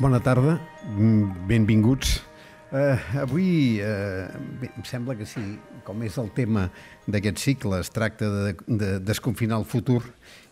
Bona tarda, benvinguts. Uh, avui, uh, bé, em sembla que sí, com és el tema d'aquest cicle, es tracta de, de desconfinar el futur,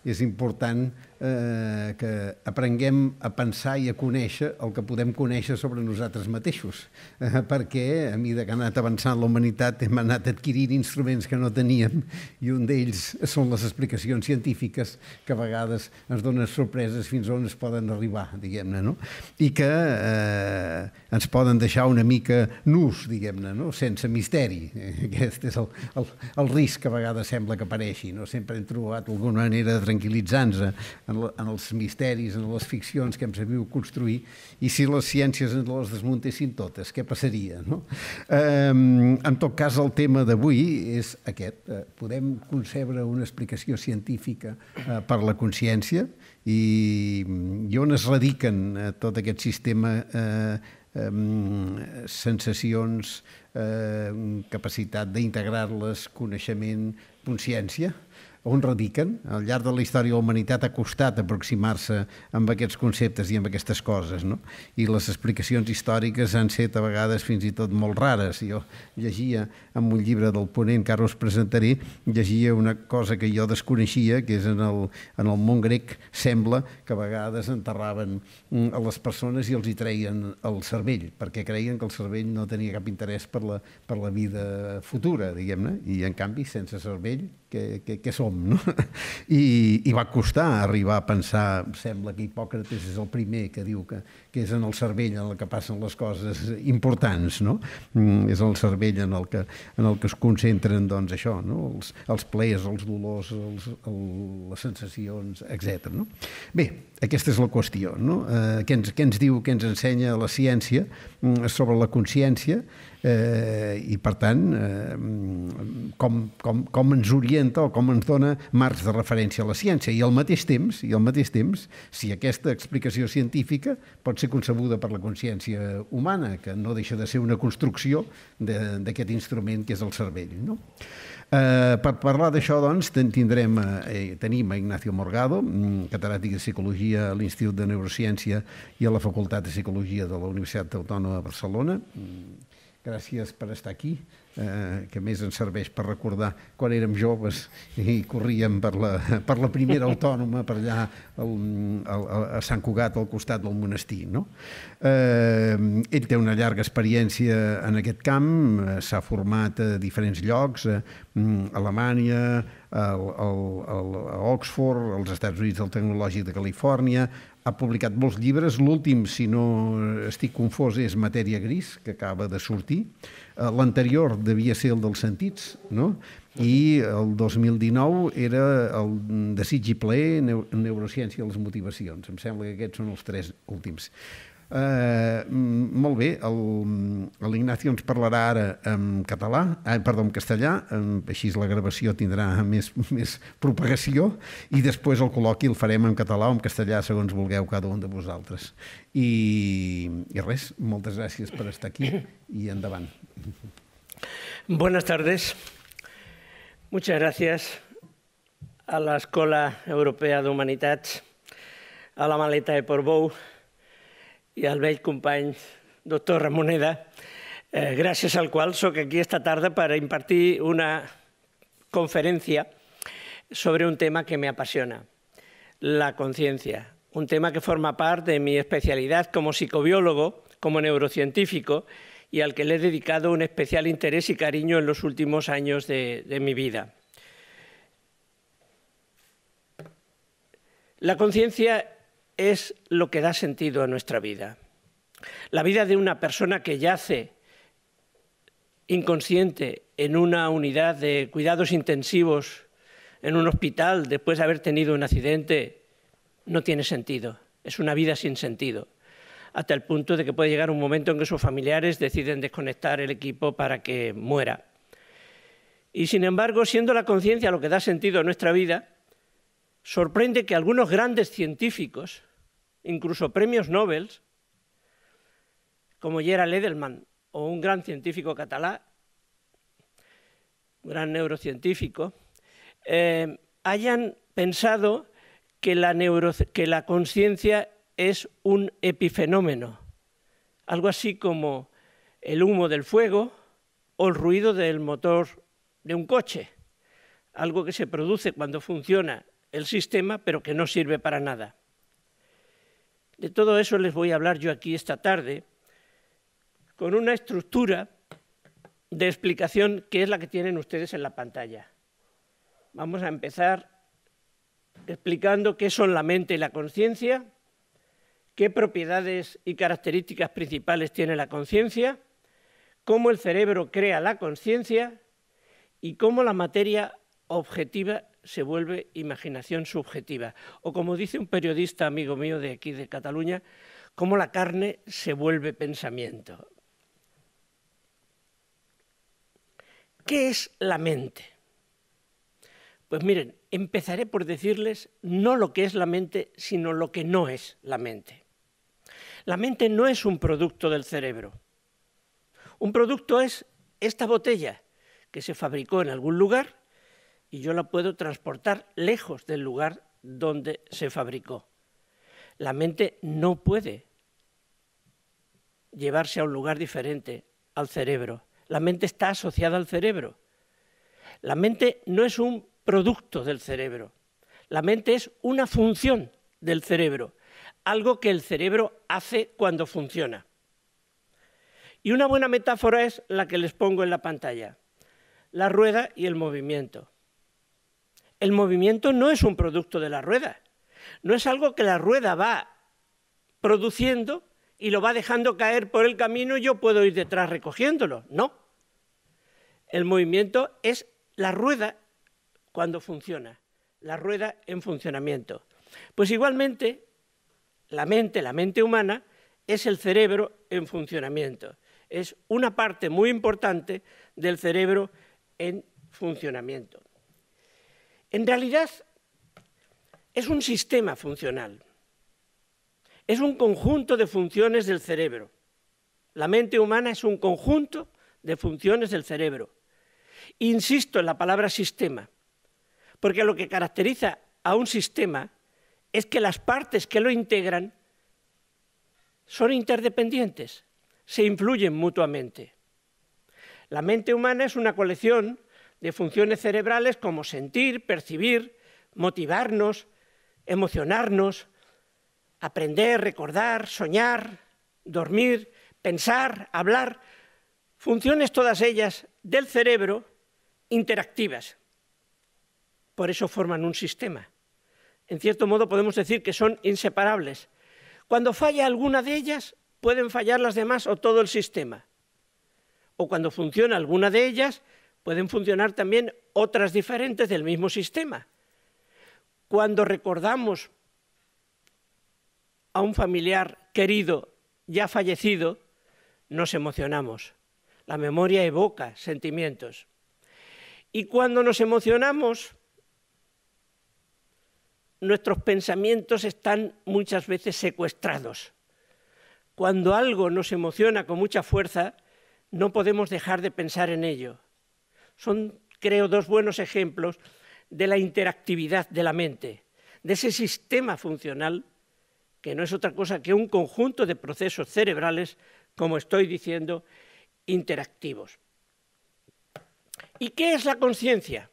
és important eh, que aprenguem a pensar i a conèixer el que podem conèixer sobre nosaltres mateixos, eh, perquè a mesura que ha anat avançant la humanitat hem anat adquirint instruments que no teníem i un d'ells són les explicacions científiques que a vegades ens donen sorpreses fins on es poden arribar, diguem-ne, no? I que eh, ens poden deixar una mica nus, diguem-ne, no? sense misteri, eh, que aquest és el, el, el risc que a vegades sembla que apareixi. No? Sempre hem trobat alguna manera de tranquil·litzar-nos eh, en, en els misteris, en les ficcions que hem sabut construir, i si les ciències ens les desmuntessin totes, què passaria? No? Eh, en tot cas, el tema d'avui és aquest. Eh, podem concebre una explicació científica eh, per la consciència i, mm, i on es radiquen eh, tot aquest sistema eh, sensacions, eh, capacitat d'integrar-les, coneixement, consciència on radiquen? Al llarg de la història de la humanitat ha costat aproximar-se amb aquests conceptes i amb aquestes coses, no? I les explicacions històriques han set a vegades fins i tot molt rares. Jo llegia en un llibre del ponent que ara us presentaré, llegia una cosa que jo desconeixia, que és en el, en el món grec sembla que a vegades enterraven mm, a les persones i els hi treien el cervell, perquè creien que el cervell no tenia cap interès per la, per la vida futura, diguem-ne, i en canvi sense cervell que, que, que som, no? I, I va costar arribar a pensar, sembla que Hipòcrates és el primer que diu que, que és en el cervell en el que passen les coses importants, no? Mm, és el cervell en el que, en el que es concentren, doncs, això, no? Els, els plaers, els dolors, els, el, les sensacions, etc. no? Bé, aquesta és la qüestió, no? Eh, què, ens, què ens diu, què ens ensenya la ciència mm, sobre la consciència eh, i, per tant, eh, com, com, com ens orienta o com ens dona marcs de referència a la ciència. I al mateix temps, i al mateix temps si aquesta explicació científica pot ser ser concebuda per la consciència humana, que no deixa de ser una construcció d'aquest instrument que és el cervell. No? Eh, per parlar d'això, doncs, tindrem, eh, eh, tenim a Ignacio Morgado, mm, catedràtic de Psicologia a l'Institut de Neurociència i a la Facultat de Psicologia de la Universitat Autònoma de Barcelona, mm gràcies per estar aquí, eh, que més ens serveix per recordar quan érem joves i corríem per la, per la primera autònoma, per allà al, al, a Sant Cugat, al costat del monestir. No? Eh, ell té una llarga experiència en aquest camp, eh, s'ha format a diferents llocs, a mm, Alemanya, a, a, a Oxford, als Estats Units del Tecnològic de Califòrnia, ha publicat molts llibres. L'últim, si no estic confós, és Matèria Gris, que acaba de sortir. Eh, l'anterior devia ser el dels sentits, no? I el 2019 era el Desig i Ple, Neurociència i les motivacions. Em sembla que aquests són els tres últims. Eh, molt bé, mm, l'Ignacio ens parlarà ara en català, eh, perdó, en castellà, eh, així la gravació tindrà més, més propagació, i després el col·loqui el farem en català o en castellà, segons vulgueu cada un de vosaltres. I, i res, moltes gràcies per estar aquí i endavant. Buenas tardes. Muchas gracias a la Escola Europea d'Humanitats, a la Maleta de Portbou, y al vell company doctor Ramoneda, eh, gracias al cual soy aquí esta tarde para impartir una conferencia sobre un tema que me apasiona, la conciencia, un tema que forma parte de mi especialidad como psicobiólogo, como neurocientífico y al que le he dedicado un especial interés y cariño en los últimos años de, de mi vida. La conciencia es lo que da sentido a nuestra vida. La vida de una persona que yace inconsciente en una unidad de cuidados intensivos, en un hospital, después de haber tenido un accidente, no tiene sentido. Es una vida sin sentido. Hasta el punto de que puede llegar un momento en que sus familiares deciden desconectar el equipo para que muera. Y sin embargo, siendo la conciencia lo que da sentido a nuestra vida, sorprende que algunos grandes científicos incluso premios Nobel, como Gerald Edelman o un gran científico catalán, un gran neurocientífico, eh, hayan pensado que que la conciencia es un epifenómeno, algo así como el humo del fuego o el ruido del motor de un coche, algo que se produce cuando funciona el sistema pero que no sirve para nada. De todo eso les voy a hablar yo aquí esta tarde con una estructura de explicación que es la que tienen ustedes en la pantalla. Vamos a empezar explicando qué son la mente y la conciencia, qué propiedades y características principales tiene la conciencia, cómo el cerebro crea la conciencia y cómo la materia objetiva se vuelve imaginación subjetiva. O como dice un periodista amigo mío de aquí de Cataluña, cómo la carne se vuelve pensamiento. ¿Qué es la mente? Pues miren, empezaré por decirles no lo que es la mente, sino lo que no es la mente. La mente no es un producto del cerebro. Un producto es esta botella que se fabricó en algún lugar y yo la puedo transportar lejos del lugar donde se fabricó. La mente no puede llevarse a un lugar diferente al cerebro. La mente está asociada al cerebro. La mente no es un producto del cerebro. La mente es una función del cerebro, algo que el cerebro hace cuando funciona. Y una buena metáfora es la que les pongo en la pantalla, la rueda y el movimiento. El movimiento no es un producto de la rueda, no es algo que la rueda va produciendo y lo va dejando caer por el camino y yo puedo ir detrás recogiéndolo, no. El movimiento es la rueda cuando funciona, la rueda en funcionamiento. Pues igualmente, la mente, la mente humana, es el cerebro en funcionamiento, es una parte muy importante del cerebro en funcionamiento. En realidad es un sistema funcional, es un conjunto de funciones del cerebro. La mente humana es un conjunto de funciones del cerebro. Insisto en la palabra sistema, porque lo que caracteriza a un sistema es que las partes que lo integran son interdependientes, se influyen mutuamente. La mente humana es una colección de funciones cerebrales como sentir, percibir, motivarnos, emocionarnos, aprender, recordar, soñar, dormir, pensar, hablar, funciones todas ellas del cerebro interactivas. Por eso forman un sistema. En cierto modo podemos decir que son inseparables. Cuando falla alguna de ellas, pueden fallar las demás o todo el sistema. O cuando funciona alguna de ellas, pueden funcionar también otras diferentes del mismo sistema. Cuando recordamos a un familiar querido ya fallecido, nos emocionamos. La memoria evoca sentimientos. Y cuando nos emocionamos, nuestros pensamientos están muchas veces secuestrados. Cuando algo nos emociona con mucha fuerza, no podemos dejar de pensar en ello son, creo, dos buenos ejemplos de la interactividad de la mente, de ese sistema funcional que no es otra cosa que un conjunto de procesos cerebrales, como estoy diciendo, interactivos. ¿Y qué es la conciencia?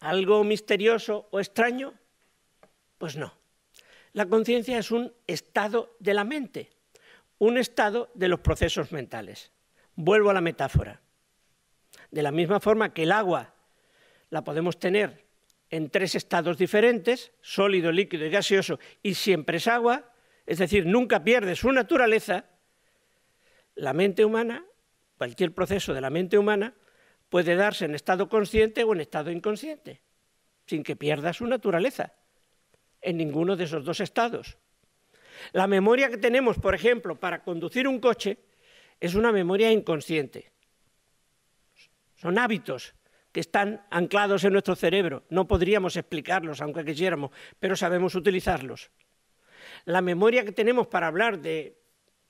¿Algo misterioso o extraño? Pues no. La conciencia es un estado de la mente, un estado de los procesos mentales. Vuelvo a la metáfora. De la misma forma que el agua la podemos tener en tres estados diferentes, sólido, líquido y gaseoso, y siempre es agua, es decir, nunca pierde su naturaleza, la mente humana, cualquier proceso de la mente humana, puede darse en estado consciente o en estado inconsciente, sin que pierda su naturaleza, en ninguno de esos dos estados. La memoria que tenemos, por ejemplo, para conducir un coche, es una memoria inconsciente son hábitos que están anclados en nuestro cerebro. No podríamos explicarlos, aunque quisiéramos, pero sabemos utilizarlos. La memoria que tenemos para hablar de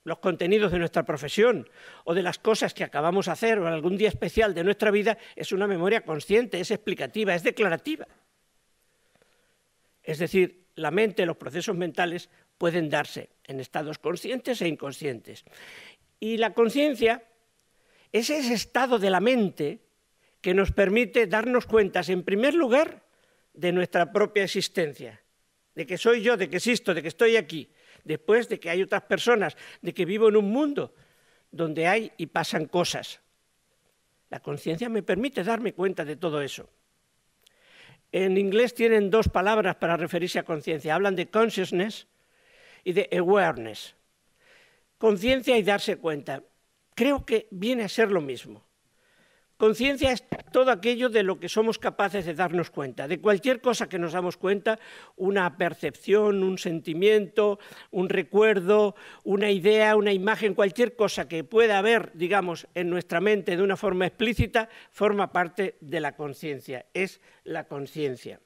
los contenidos de nuestra profesión o de las cosas que acabamos de hacer o algún día especial de nuestra vida es una memoria consciente, es explicativa, es declarativa. Es decir, la mente, los procesos mentales pueden darse en estados conscientes e inconscientes. Y la conciencia es ese estado de la mente que nos permite darnos cuentas, en primer lugar, de nuestra propia existencia, de que soy yo, de que existo, de que estoy aquí, después de que hay otras personas, de que vivo en un mundo donde hay y pasan cosas. La conciencia me permite darme cuenta de todo eso. En inglés tienen dos palabras para referirse a conciencia. Hablan de consciousness y de awareness. Conciencia y darse cuenta creo que viene a ser lo mismo. Conciencia es todo aquello de lo que somos capaces de darnos cuenta, de cualquier cosa que nos damos cuenta, una percepción, un sentimiento, un recuerdo, una idea, una imagen, cualquier cosa que pueda haber, digamos, en nuestra mente de una forma explícita, forma parte de la conciencia, es la conciencia.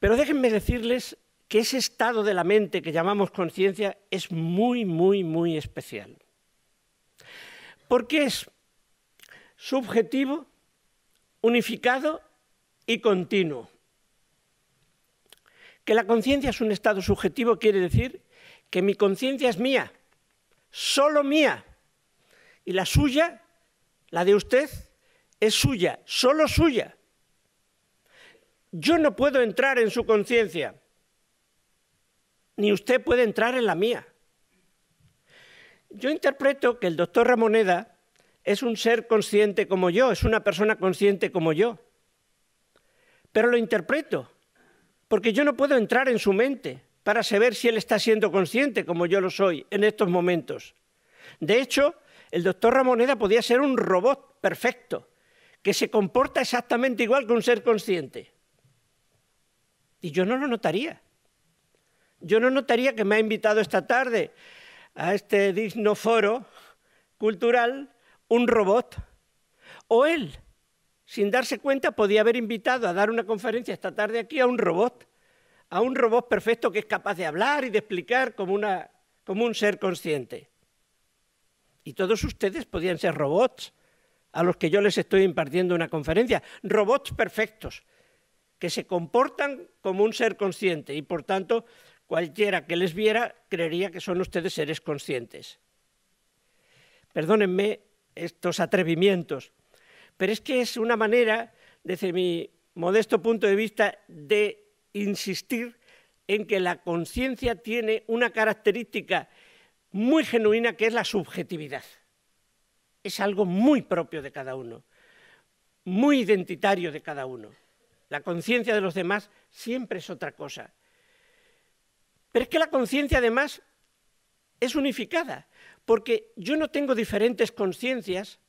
Pero déjenme decirles que ese estado de la mente que llamamos conciencia es muy, muy, muy especial. Porque es subjetivo, unificado y continuo. Que la conciencia es un estado subjetivo quiere decir que mi conciencia es mía, solo mía, y la suya, la de usted, es suya, solo suya. Yo no puedo entrar en su conciencia ni usted puede entrar en la mía. Yo interpreto que el doctor Ramoneda es un ser consciente como yo, es una persona consciente como yo. Pero lo interpreto, porque yo no puedo entrar en su mente para saber si él está siendo consciente como yo lo soy en estos momentos. De hecho, el doctor Ramoneda podía ser un robot perfecto, que se comporta exactamente igual que un ser consciente. Y yo no lo notaría. Yo no notaría que me ha invitado esta tarde a este digno foro cultural un robot. O él, sin darse cuenta, podía haber invitado a dar una conferencia esta tarde aquí a un robot, a un robot perfecto que es capaz de hablar y de explicar como, un ser consciente. Y todos ustedes podían ser robots a los que yo les estoy impartiendo una conferencia, robots perfectos, que se comportan como un ser consciente y por tanto Cualquiera que les viera creería que son ustedes seres conscientes. Perdónenme estos atrevimientos, pero es que es una manera, desde mi modesto punto de vista, de insistir en que la conciencia tiene una característica muy genuina que es la subjetividad. Es algo muy propio de cada uno, muy identitario de cada uno. La conciencia de los demás siempre es otra cosa. Pero es que la conciencia además es unificada, porque yo no tengo diferentes conciencias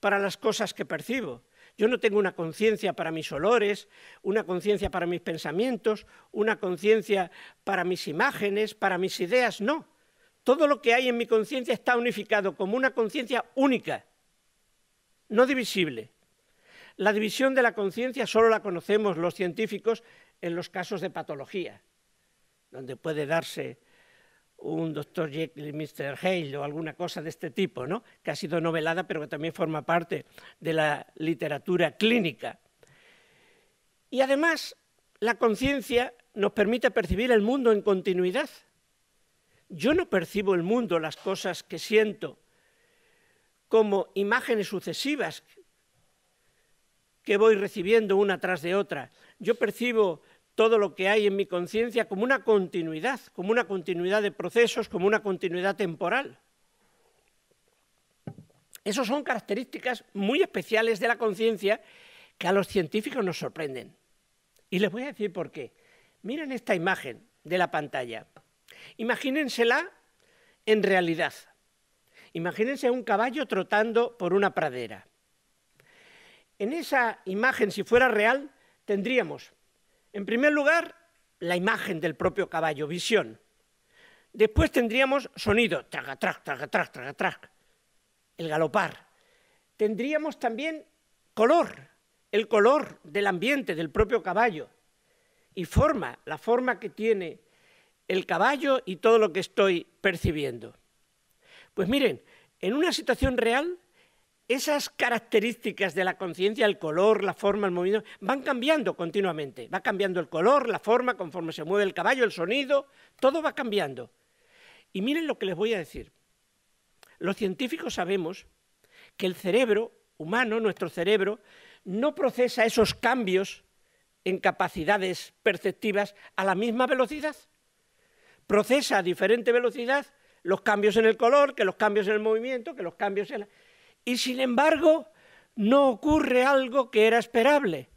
para las cosas que percibo. Yo no tengo una conciencia para mis olores, una conciencia para mis pensamientos, una conciencia para mis imágenes, para mis ideas, no. Todo lo que hay en mi conciencia está unificado como una conciencia única, no divisible. La división de la conciencia solo la conocemos los científicos en los casos de patología donde puede darse un doctor Jekyll eh, y Mr. Hale o alguna cosa de este tipo, ¿no? que ha sido novelada pero que también forma parte de la literatura clínica. Y además, la conciencia nos permite percibir el mundo en continuidad. Yo no percibo el mundo, las cosas que siento, como imágenes sucesivas que voy recibiendo una tras de otra. Yo percibo todo lo que hay en mi conciencia como una continuidad, como una continuidad de procesos, como una continuidad temporal. Esas son características muy especiales de la conciencia que a los científicos nos sorprenden. Y les voy a decir por qué. Miren esta imagen de la pantalla. Imagínensela en realidad. Imagínense un caballo trotando por una pradera. En esa imagen, si fuera real, tendríamos en primer lugar, la imagen del propio caballo, visión. Después tendríamos sonido, el galopar. Tendríamos también color, el color del ambiente del propio caballo. Y forma, la forma que tiene el caballo y todo lo que estoy percibiendo. Pues miren, en una situación real esas características de la conciencia, el color, la forma, el movimiento, van cambiando continuamente. Va cambiando el color, la forma, conforme se mueve el caballo, el sonido, todo va cambiando. Y miren lo que les voy a decir. Los científicos sabemos que el cerebro humano, nuestro cerebro, no procesa esos cambios en capacidades perceptivas a la misma velocidad. Procesa a diferente velocidad los cambios en el color, que los cambios en el movimiento, que los cambios en la y sin embargo, no ocurre algo que era esperable.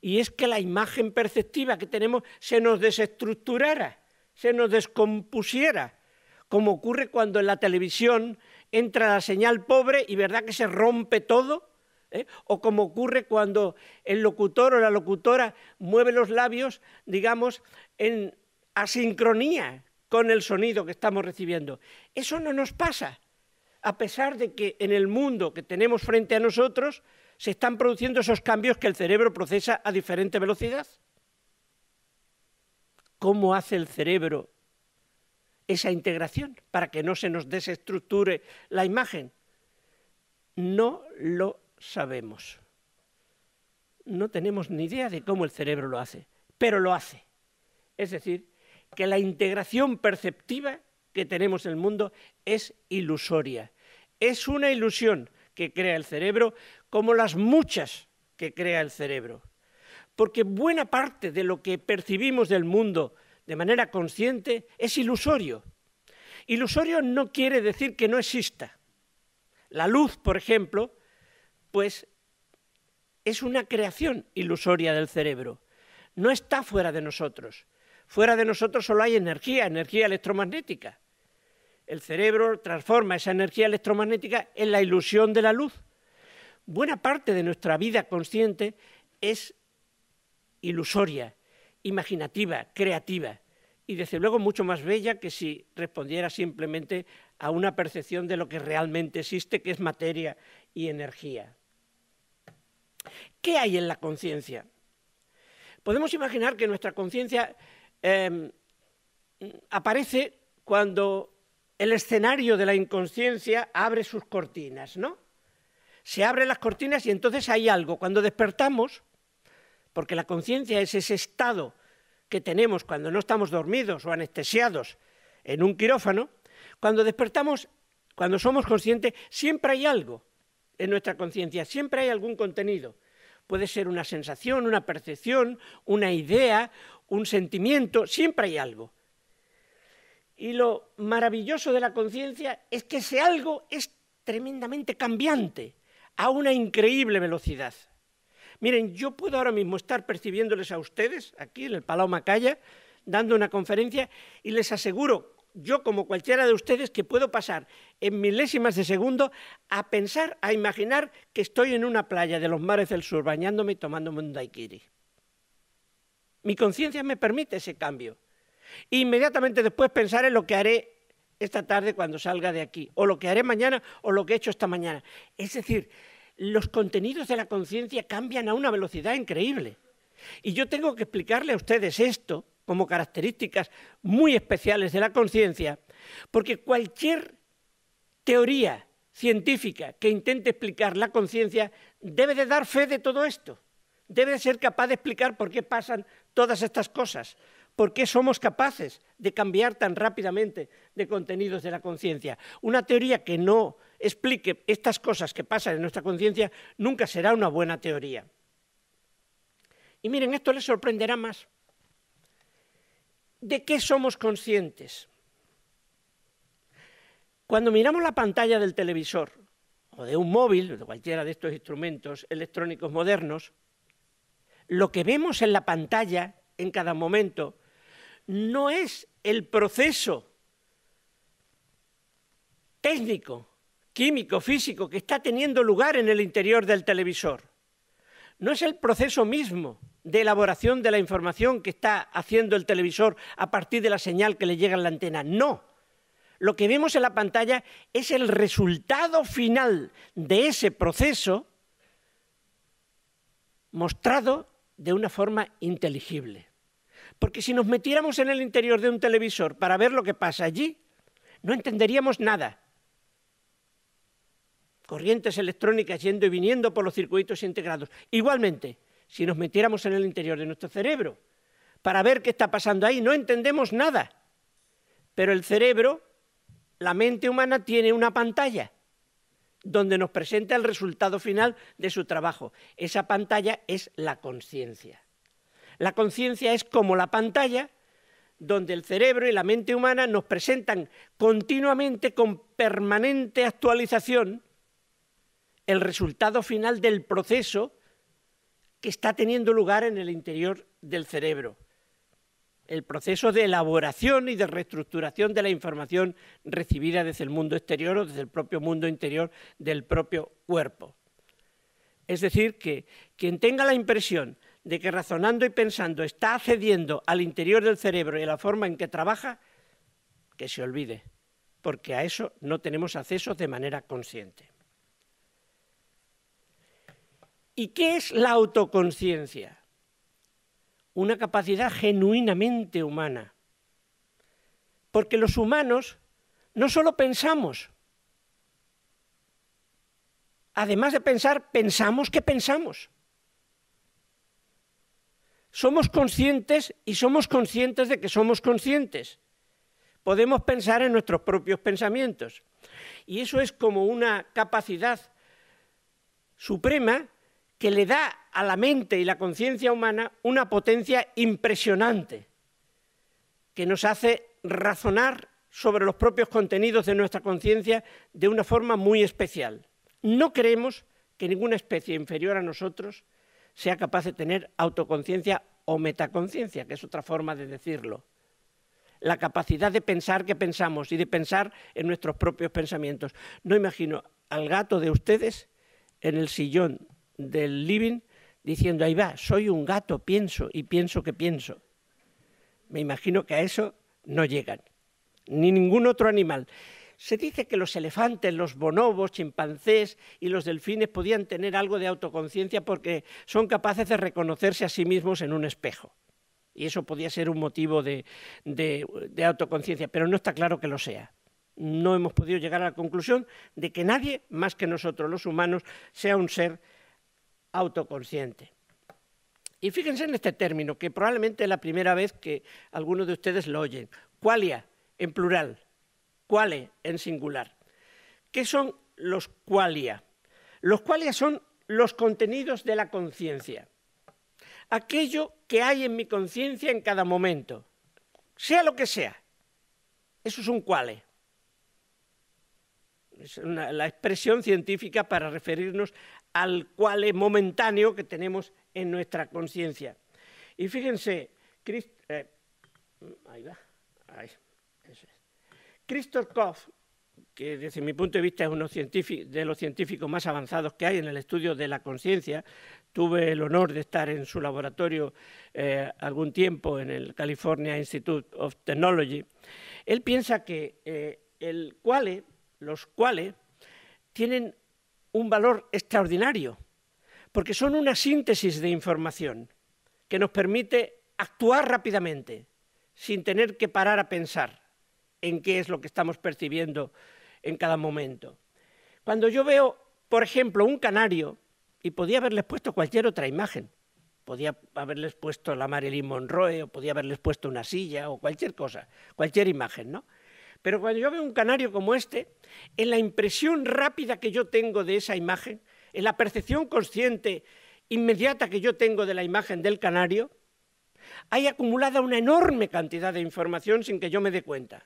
Y es que la imagen perceptiva que tenemos se nos desestructurara, se nos descompusiera, como ocurre cuando en la televisión entra la señal pobre y verdad que se rompe todo, ¿eh? o como ocurre cuando el locutor o la locutora mueve los labios, digamos, en asincronía con el sonido que estamos recibiendo. Eso no nos pasa a pesar de que en el mundo que tenemos frente a nosotros se están produciendo esos cambios que el cerebro procesa a diferente velocidad. ¿Cómo hace el cerebro esa integración para que no se nos desestructure la imagen? No lo sabemos. No tenemos ni idea de cómo el cerebro lo hace, pero lo hace. Es decir, que la integración perceptiva que tenemos en el mundo es ilusoria. Es una ilusión que crea el cerebro como las muchas que crea el cerebro. Porque buena parte de lo que percibimos del mundo de manera consciente es ilusorio. Ilusorio no quiere decir que no exista. La luz, por ejemplo, pues es una creación ilusoria del cerebro. No está fuera de nosotros. Fuera de nosotros solo hay energía, energía electromagnética el cerebro transforma esa energía electromagnética en la ilusión de la luz. Buena parte de nuestra vida consciente es ilusoria, imaginativa, creativa y desde luego mucho más bella que si respondiera simplemente a una percepción de lo que realmente existe, que es materia y energía. ¿Qué hay en la conciencia? Podemos imaginar que nuestra conciencia em, aparece cuando el escenario de la inconsciencia abre sus cortinas, ¿no? Se abren las cortinas y entonces hay algo. Cuando despertamos, porque la conciencia es ese estado que tenemos cuando no estamos dormidos o anestesiados en un quirófano, cuando despertamos, cuando somos conscientes, siempre hay algo en nuestra conciencia, siempre hay algún contenido. Puede ser una sensación, una percepción, una idea, un sentimiento, siempre hay algo. Y lo maravilloso de la conciencia es que ese algo es tremendamente cambiante, a una increíble velocidad. Miren, yo puedo ahora mismo estar percibiéndoles a ustedes, aquí en el Palau Macaya, dando una conferencia, y les aseguro, yo como cualquiera de ustedes, que puedo pasar en milésimas de segundo a pensar, a imaginar que estoy en una playa de los mares del sur bañándome y tomándome un daiquiri. Mi conciencia me permite ese cambio inmediatamente después pensar en lo que haré esta tarde cuando salga de aquí, o lo que haré mañana, o lo que he hecho esta mañana. Es decir, los contenidos de la conciencia cambian a una velocidad increíble. Y yo tengo que explicarle a ustedes esto como características muy especiales de la conciencia, porque cualquier teoría científica que intente explicar la conciencia debe de dar fe de todo esto, debe de ser capaz de explicar por qué pasan todas estas cosas, ¿Por qué somos capaces de cambiar tan rápidamente de contenidos de la conciencia? Una teoría que no explique estas cosas que pasan en nuestra conciencia nunca será una buena teoría. Y miren, esto les sorprenderá más. ¿De qué somos conscientes? Cuando miramos la pantalla del televisor o de un móvil, o de cualquiera de estos instrumentos electrónicos modernos, lo que vemos en la pantalla en cada momento no es el proceso técnico, químico, físico que está teniendo lugar en el interior del televisor. No es el proceso mismo de elaboración de la información que está haciendo el televisor a partir de la señal que le llega a la antena. No. Lo que vemos en la pantalla es el resultado final de ese proceso mostrado de una forma inteligible. Porque si nos metiéramos en el interior de un televisor para ver lo que pasa allí, no entenderíamos nada. Corrientes electrónicas yendo y viniendo por los circuitos integrados. Igualmente, si nos metiéramos en el interior de nuestro cerebro para ver qué está pasando ahí, no entendemos nada. Pero el cerebro, la mente humana, tiene una pantalla donde nos presenta el resultado final de su trabajo. Esa pantalla es la conciencia. La conciencia es como la pantalla donde el cerebro y la mente humana nos presentan continuamente con permanente actualización el resultado final del proceso que está teniendo lugar en el interior del cerebro. El proceso de elaboración y de reestructuración de la información recibida desde el mundo exterior o desde el propio mundo interior del propio cuerpo. Es decir, que quien tenga la impresión de que razonando y pensando está accediendo al interior del cerebro y a la forma en que trabaja, que se olvide, porque a eso no tenemos acceso de manera consciente. ¿Y qué es la autoconciencia? Una capacidad genuinamente humana. Porque los humanos no solo pensamos, además de pensar, pensamos que pensamos. Somos conscientes y somos conscientes de que somos conscientes. Podemos pensar en nuestros propios pensamientos. Y eso es como una capacidad suprema que le da a la mente y la conciencia humana una potencia impresionante, que nos hace razonar sobre los propios contenidos de nuestra conciencia de una forma muy especial. No creemos que ninguna especie inferior a nosotros sea capaz de tener autoconciencia o metaconciencia, que es otra forma de decirlo. La capacidad de pensar que pensamos y de pensar en nuestros propios pensamientos. No imagino al gato de ustedes en el sillón del living diciendo, ahí va, soy un gato, pienso y pienso que pienso. Me imagino que a eso no llegan, ni ningún otro animal. Se dice que los elefantes, los bonobos, chimpancés y los delfines podían tener algo de autoconciencia porque son capaces de reconocerse a sí mismos en un espejo. Y eso podía ser un motivo de, autoconciencia, pero no está claro que lo sea no hemos podido llegar a la conclusión de que nadie más que nosotros los humanos sea un ser autoconsciente. Y fíjense en este término, que probablemente es la primera vez que algunos de ustedes lo oyen. Qualia, en plural quale en singular. ¿Qué son los qualia? Los qualia son los contenidos de la conciencia. Aquello que hay en mi conciencia en cada momento, sea lo que sea. Eso es un cuale. Es la expresión científica para referirnos al cuale momentáneo que tenemos en nuestra conciencia. Y fíjense, eh, ahí va, ahí, Christoph Koch, que desde mi punto de vista es uno de los científicos más avanzados que hay en el estudio de la conciencia, tuve el honor de estar en su laboratorio eh, algún tiempo en el California Institute of Technology, él piensa que eh, el los cuales tienen un valor extraordinario, porque son una síntesis de información que nos permite actuar rápidamente, sin tener que parar a pensar en qué es lo que estamos percibiendo en cada momento. Cuando yo veo, por ejemplo, un canario, y podía haberles puesto cualquier otra imagen, podía haberles puesto la Marilyn Monroe, o podía haberles puesto una silla, o cualquier cosa, cualquier imagen, ¿no? Pero cuando yo veo un canario como este, en la impresión rápida que yo tengo de esa imagen, en la percepción consciente inmediata que yo tengo de la imagen del canario, hay acumulada una enorme cantidad de información sin que yo me dé cuenta.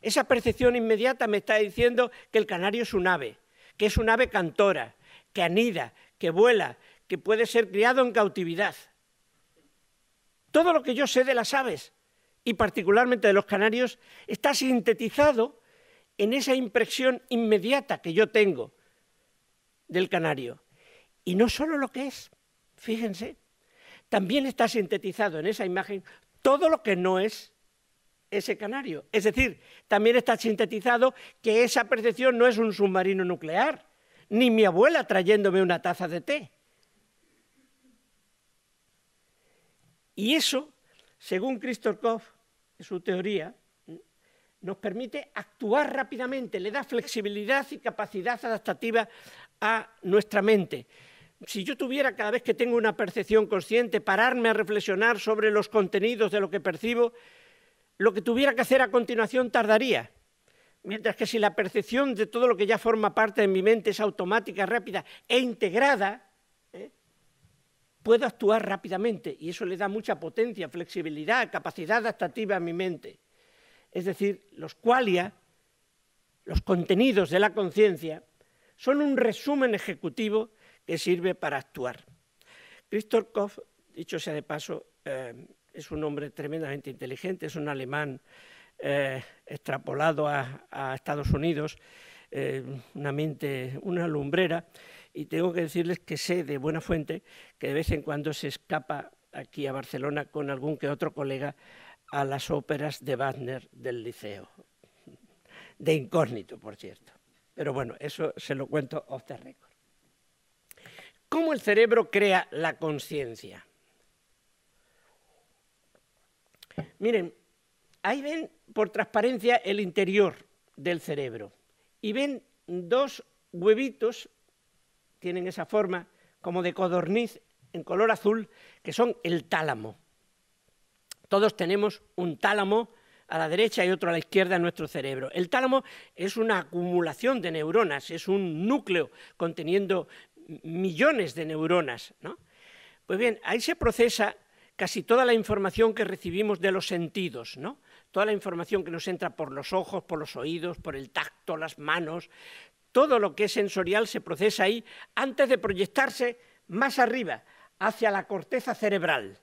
Esa percepción inmediata me está diciendo que el canario es un ave, que es un ave cantora, que anida, que vuela, que puede ser criado en cautividad. Todo lo que yo sé de las aves, y particularmente de los canarios, está sintetizado en esa impresión inmediata que yo tengo del canario. Y no solo lo que es, fíjense, también está sintetizado en esa imagen todo lo que no es ese canario. Es decir, también está sintetizado que esa percepción no es un submarino nuclear, ni mi abuela trayéndome una taza de té. Y eso, según Christorkov, en su teoría, nos permite actuar rápidamente, le da flexibilidad y capacidad adaptativa a nuestra mente. Si yo tuviera cada vez que tengo una percepción consciente, pararme a reflexionar sobre los contenidos de lo que percibo, lo que tuviera que hacer a continuación tardaría. Mientras que si la percepción de todo lo que ya forma parte de mi mente es automática, rápida e integrada, ¿eh? puedo actuar rápidamente y eso le da mucha potencia, flexibilidad, capacidad adaptativa a mi mente. Es decir, los qualia, los contenidos de la conciencia, son un resumen ejecutivo que sirve para actuar. Christoph Koch, dicho sea de paso, eh, es un hombre tremendamente inteligente, es un alemán eh, extrapolado a, Estados Unidos, eh, una mente, una lumbrera, y tengo que decirles que sé de buena fuente que de vez en cuando se escapa aquí a Barcelona con algún que otro colega a las óperas de Wagner del liceo, de incógnito, por cierto. Pero bueno, eso se lo cuento off the record. ¿Cómo el cerebro crea la conciencia? Miren, ahí ven por transparencia el interior del cerebro y ven dos huevitos, tienen esa forma como de codorniz en color azul, que son el tálamo. Todos tenemos un tálamo a la derecha y otro a la izquierda en nuestro cerebro. El tálamo es una acumulación de neuronas, es un núcleo conteniendo millones de neuronas. ¿no? Pues bien, ahí se procesa casi toda la información que recibimos de los sentidos, ¿no? Toda la información que nos entra por los ojos, por los oídos, por el tacto, las manos, todo lo que es sensorial se procesa ahí antes de proyectarse más arriba, hacia la corteza cerebral,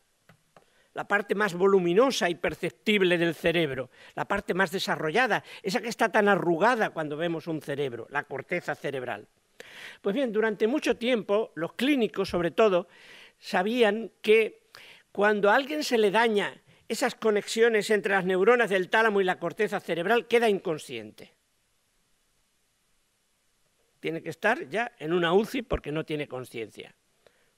la parte más voluminosa y perceptible del cerebro, la parte más desarrollada, esa que está tan arrugada cuando vemos un cerebro, la corteza cerebral. Pues bien, durante mucho tiempo los clínicos, sobre todo, sabían que cuando a alguien se le daña esas conexiones entre las neuronas del tálamo y la corteza cerebral, queda inconsciente. Tiene que estar ya en una UCI porque no tiene conciencia.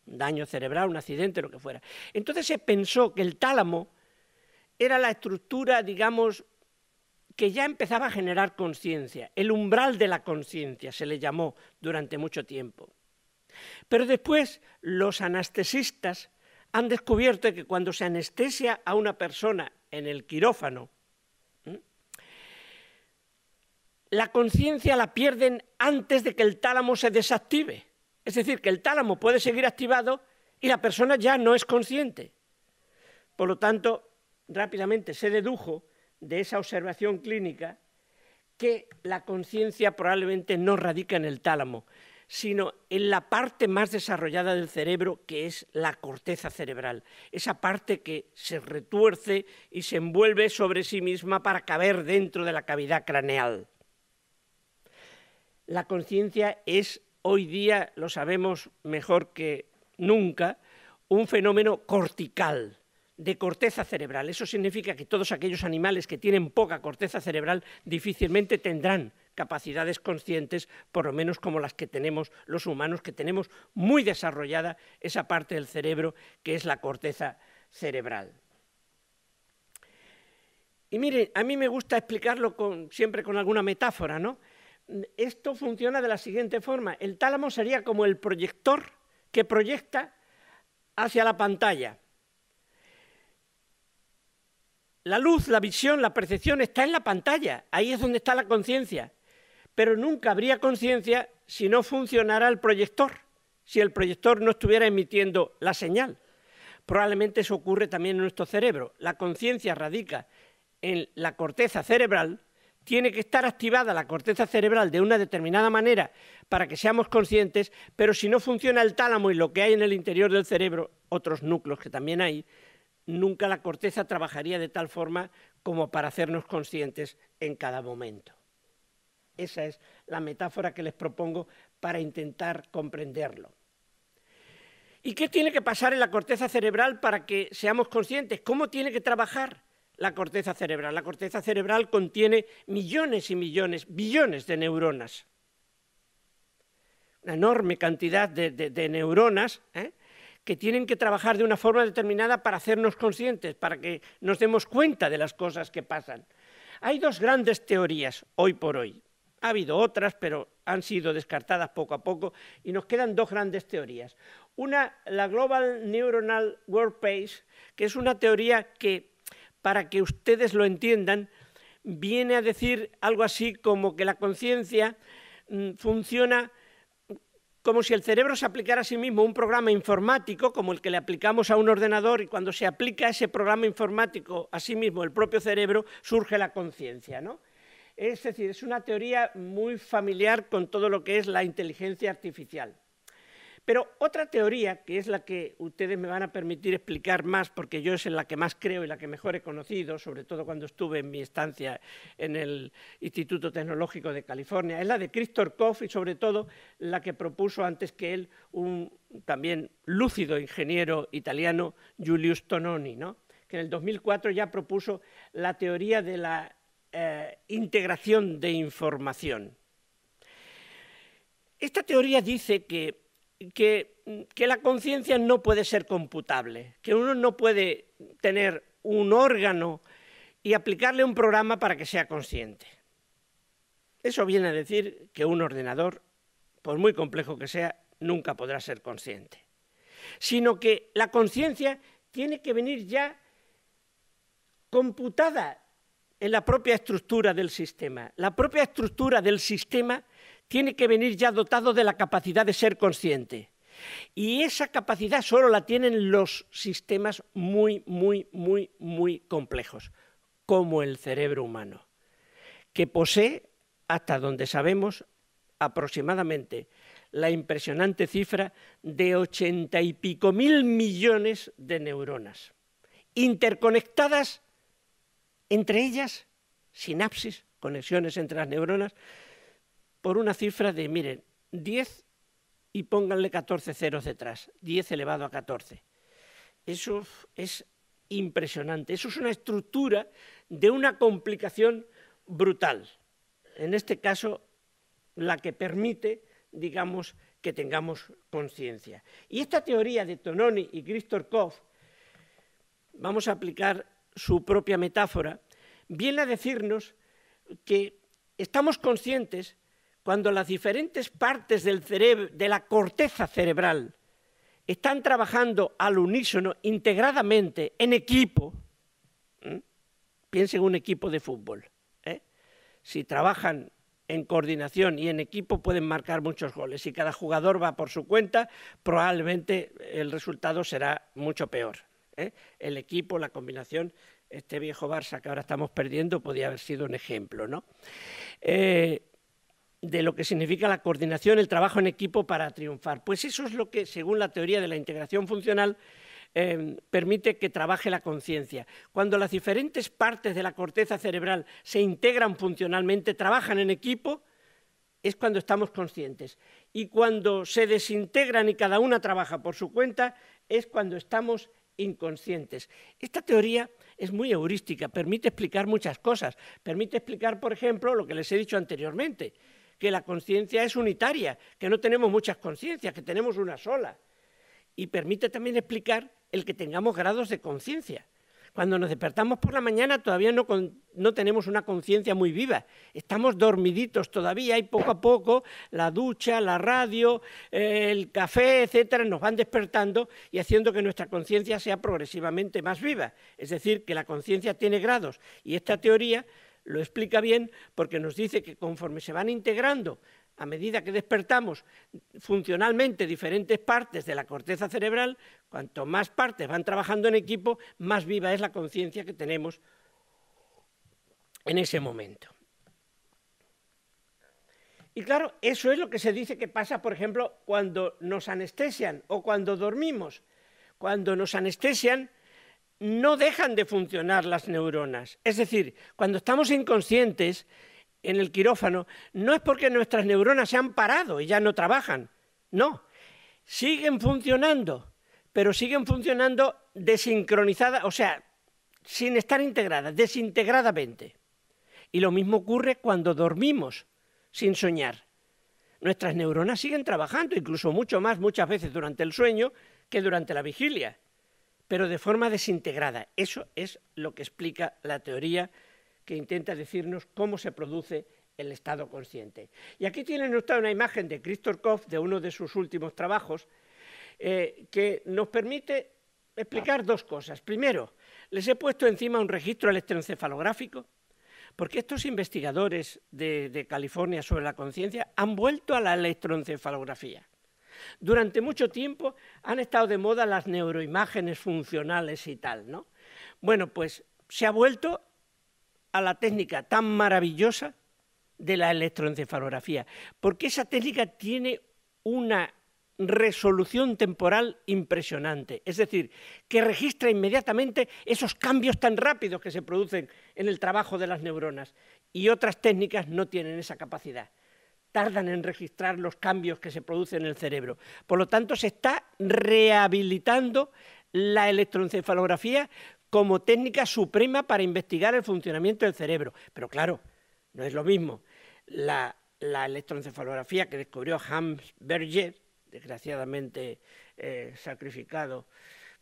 daño cerebral, un accidente, lo que fuera. Entonces se pensó que el tálamo era la estructura, digamos, que ya empezaba a generar conciencia, el umbral de la conciencia se le llamó durante mucho tiempo. Pero después los anestesistas han descubierto que cuando se anestesia a una persona en el quirófano, la conciencia la pierden antes de que el tálamo se desactive. Es decir, que el tálamo puede seguir activado y la persona ya no es consciente. Por lo tanto, rápidamente se dedujo de esa observación clínica que la conciencia probablemente no radica en el tálamo, sino en la parte más desarrollada del cerebro, que es la corteza cerebral, esa parte que se retuerce y se envuelve sobre sí misma para caber dentro de la cavidad craneal. La conciencia es hoy día, lo sabemos mejor que nunca, un fenómeno cortical, de corteza cerebral. Eso significa que todos aquellos animales que tienen poca corteza cerebral difícilmente tendrán capacidades conscientes, por lo menos como las que tenemos los humanos, que tenemos muy desarrollada esa parte del cerebro que es la corteza cerebral. Y miren, a mí me gusta explicarlo con, siempre con alguna metáfora, ¿no? Esto funciona de la siguiente forma. El tálamo sería como el proyector que proyecta hacia la pantalla. La luz, la visión, la percepción está en la pantalla. Ahí es donde está la conciencia pero nunca habría conciencia si no funcionara el proyector, si el proyector no estuviera emitiendo la señal. Probablemente eso ocurre también en nuestro cerebro. La conciencia radica en la corteza cerebral, tiene que estar activada la corteza cerebral de una determinada manera para que seamos conscientes, pero si no funciona el tálamo y lo que hay en el interior del cerebro, otros núcleos que también hay, nunca la corteza trabajaría de tal forma como para hacernos conscientes en cada momento. Esa es la metáfora que les propongo para intentar comprenderlo. ¿Y qué tiene que pasar en la corteza cerebral para que seamos conscientes? ¿Cómo tiene que trabajar la corteza cerebral? La corteza cerebral contiene millones y millones, billones de neuronas. Una enorme cantidad de, neuronas ¿eh? que tienen que trabajar de una forma determinada para hacernos conscientes, para que nos demos cuenta de las cosas que pasan. Hay dos grandes teorías hoy por hoy. Ha habido otras, pero han sido descartadas poco a poco y nos quedan dos grandes teorías. Una, la Global Neuronal Workspace, que es una teoría que, para que ustedes lo entiendan, viene a decir algo así como que la conciencia mm, funciona como si el cerebro se aplicara a sí mismo un programa informático, como el que le aplicamos a un ordenador, y cuando se aplica ese programa informático a sí mismo, el propio cerebro, surge la conciencia. ¿no? Es decir, es una teoría muy familiar con todo lo que es la inteligencia artificial. Pero otra teoría, que es la que ustedes me van a permitir explicar más, porque yo es en la que más creo y la que mejor he conocido, sobre todo cuando estuve en mi estancia en el Instituto Tecnológico de California, es la de Christopher Koff y sobre todo la que propuso antes que él un también lúcido ingeniero italiano, Julius Tononi, ¿no? que en el 2004 ya propuso la teoría de la eh, integración de información. Esta teoría dice que, que, la conciencia no puede ser computable, que uno no puede tener un órgano y aplicarle un programa para que sea consciente. Eso viene a decir que un ordenador, por muy complejo que sea, nunca podrá ser consciente, sino que la conciencia tiene que venir ya computada en la propia estructura del sistema. La propia estructura del sistema tiene que venir ya dotado de la capacidad de ser consciente. Y esa capacidad solo la tienen los sistemas muy, muy, muy, muy complejos, como el cerebro humano, que posee, hasta donde sabemos, aproximadamente la impresionante cifra de ochenta y pico mil millones de neuronas, interconectadas entre ellas, sinapsis, conexiones entre las neuronas, por una cifra de, miren, 10 y pónganle 14 ceros detrás, 10 elevado a 14. Eso es impresionante, eso es una estructura de una complicación brutal. En este caso, la que permite, digamos, que tengamos conciencia. Y esta teoría de Tononi y Koch vamos a aplicar su propia metáfora, viene a decirnos que estamos conscientes cuando las diferentes partes del de la corteza cerebral están trabajando al unísono, integradamente, en equipo. Piensen en un equipo de fútbol. ¿eh? Si trabajan en coordinación y en equipo pueden marcar muchos goles. Si cada jugador va por su cuenta, probablemente el resultado será mucho peor. ¿eh? el equipo, la combinación. Este viejo Barça que ahora estamos perdiendo podía haber sido un ejemplo, ¿no? Eh, de lo que significa la coordinación, el trabajo en equipo para triunfar. Pues eso es lo que, según la teoría de la integración funcional, em, permite que trabaje la conciencia. Cuando las diferentes partes de la corteza cerebral se integran funcionalmente, trabajan en equipo, es cuando estamos conscientes. Y cuando se desintegran y cada una trabaja por su cuenta, es cuando estamos inconscientes. Esta teoría es muy heurística, permite explicar muchas cosas. Permite explicar, por ejemplo, lo que les he dicho anteriormente, que la conciencia es unitaria, que no tenemos muchas conciencias, que tenemos una sola. Y permite también explicar el que tengamos grados de conciencia. Cuando nos despertamos por la mañana todavía no, tenemos una conciencia muy viva, estamos dormiditos todavía y poco a poco la ducha, la radio, el café, etcétera, nos van despertando y haciendo que nuestra conciencia sea progresivamente más viva. Es decir, que la conciencia tiene grados y esta teoría lo explica bien porque nos dice que conforme se van integrando a medida que despertamos funcionalmente diferentes partes de la corteza cerebral, cuanto más partes van trabajando en equipo, más viva es la conciencia que tenemos en ese momento. Y claro, eso es lo que se dice que pasa, por ejemplo, cuando nos anestesian o cuando dormimos. Cuando nos anestesian, no dejan de funcionar las neuronas. Es decir, cuando estamos inconscientes, en el quirófano no es porque nuestras neuronas se han parado y ya no trabajan, no, siguen funcionando, pero siguen funcionando desincronizadas, o sea, sin estar integradas, desintegradamente. Y lo mismo ocurre cuando dormimos sin soñar. Nuestras neuronas siguen trabajando, incluso mucho más muchas veces durante el sueño que durante la vigilia, pero de forma desintegrada. Eso es lo que explica la teoría que intenta decirnos cómo se produce el estado consciente. Y aquí tienen ustedes una imagen de Koff de uno de sus últimos trabajos, eh, que nos permite explicar dos cosas. Primero, les he puesto encima un registro electroencefalográfico, porque estos investigadores de, California sobre la conciencia han vuelto a la electroencefalografía. Durante mucho tiempo han estado de moda las neuroimágenes funcionales y tal, ¿no? Bueno, pues se ha vuelto a la técnica tan maravillosa de la electroencefalografía, porque esa técnica tiene una resolución temporal impresionante, es decir, que registra inmediatamente esos cambios tan rápidos que se producen en el trabajo de las neuronas y otras técnicas no tienen esa capacidad. Tardan en registrar los cambios que se producen en el cerebro. Por lo tanto, se está rehabilitando la electroencefalografía como técnica suprema para investigar el funcionamiento del cerebro. Pero claro, no es lo mismo la, electroencefalografía que descubrió Hans Berger, desgraciadamente eh, sacrificado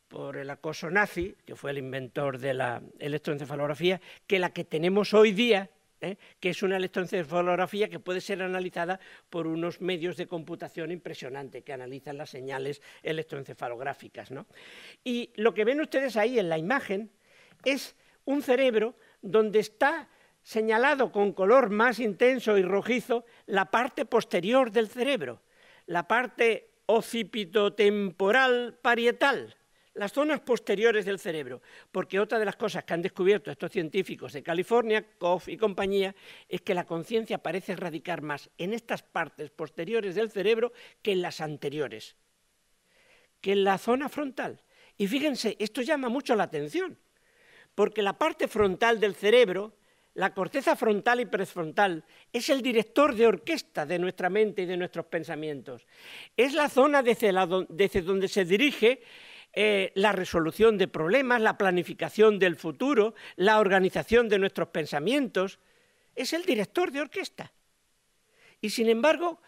por el acoso nazi, que fue el inventor de la electroencefalografía, que la que tenemos hoy día, ¿eh? que es una electroencefalografía que puede ser analizada por unos medios de computación impresionante que analizan las señales electroencefalográficas. Y lo que ven ustedes ahí en la imagen es un cerebro donde está señalado con color más intenso y rojizo la parte posterior del cerebro, la parte occipitotemporal parietal, las zonas posteriores del cerebro, porque otra de las cosas que han descubierto estos científicos de California, Koff y compañía, es que la conciencia parece radicar más en estas partes posteriores del cerebro que en las anteriores, que en la zona frontal. Y fíjense, esto llama mucho la atención, porque la parte frontal del cerebro, la corteza frontal y prefrontal es el director de orquesta de nuestra mente y de nuestros pensamientos. Es la zona desde, desde donde se dirige eh, la resolución de problemas, la planificación del futuro, la organización de nuestros pensamientos. Es el director de orquesta. Y sin embargo,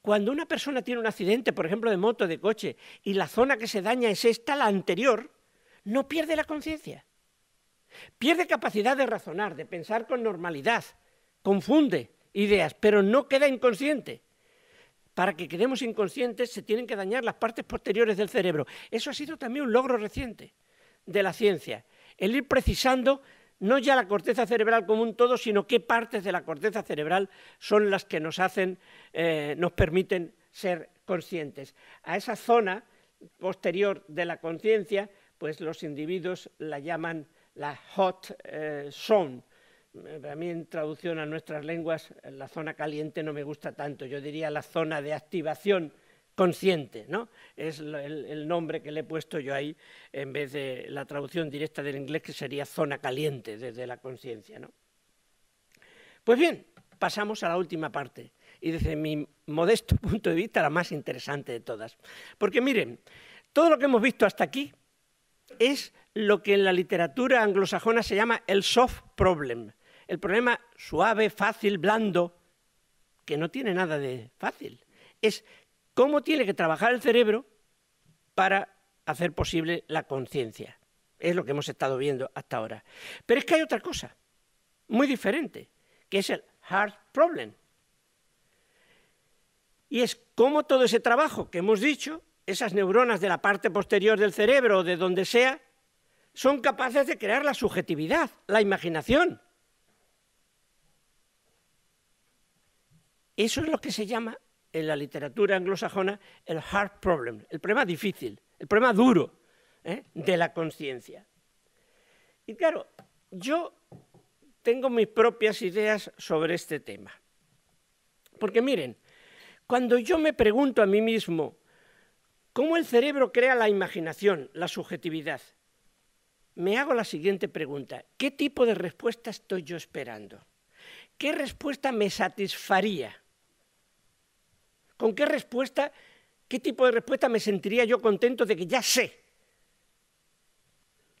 cuando una persona tiene un accidente, por ejemplo, de moto, de coche, y la zona que se daña es esta, la anterior, no pierde la conciencia. Pierde capacidad de razonar, de pensar con normalidad, confunde ideas, pero no queda inconsciente para que quedemos inconscientes se tienen que dañar las partes posteriores del cerebro. Eso ha sido también un logro reciente de la ciencia, el ir precisando no ya la corteza cerebral como un todo, sino qué partes de la corteza cerebral son las que nos hacen, eh, nos permiten ser conscientes. A esa zona posterior de la conciencia, pues los individuos la llaman la hot eh, zone, a mí en traducción a nuestras lenguas, la zona caliente no me gusta tanto, yo diría la zona de activación consciente, ¿no? Es el, el, nombre que le he puesto yo ahí en vez de la traducción directa del inglés que sería zona caliente desde la conciencia, ¿no? Pues bien, pasamos a la última parte y desde mi modesto punto de vista la más interesante de todas. Porque miren, todo lo que hemos visto hasta aquí es lo que en la literatura anglosajona se llama el soft problem, el problema suave, fácil, blando, que no tiene nada de fácil. Es cómo tiene que trabajar el cerebro para hacer posible la conciencia. Es lo que hemos estado viendo hasta ahora. Pero es que hay otra cosa, muy diferente, que es el hard problem. Y es cómo todo ese trabajo que hemos dicho, esas neuronas de la parte posterior del cerebro o de donde sea, son capaces de crear la subjetividad, la imaginación, Eso es lo que se llama en la literatura anglosajona el hard problem, el problema difícil, el problema duro ¿eh? de la conciencia. Y claro, yo tengo mis propias ideas sobre este tema. Porque miren, cuando yo me pregunto a mí mismo cómo el cerebro crea la imaginación, la subjetividad, me hago la siguiente pregunta. ¿Qué tipo de respuesta estoy yo esperando? ¿Qué respuesta me satisfaría? ¿Con qué respuesta, qué tipo de respuesta me sentiría yo contento de que ya sé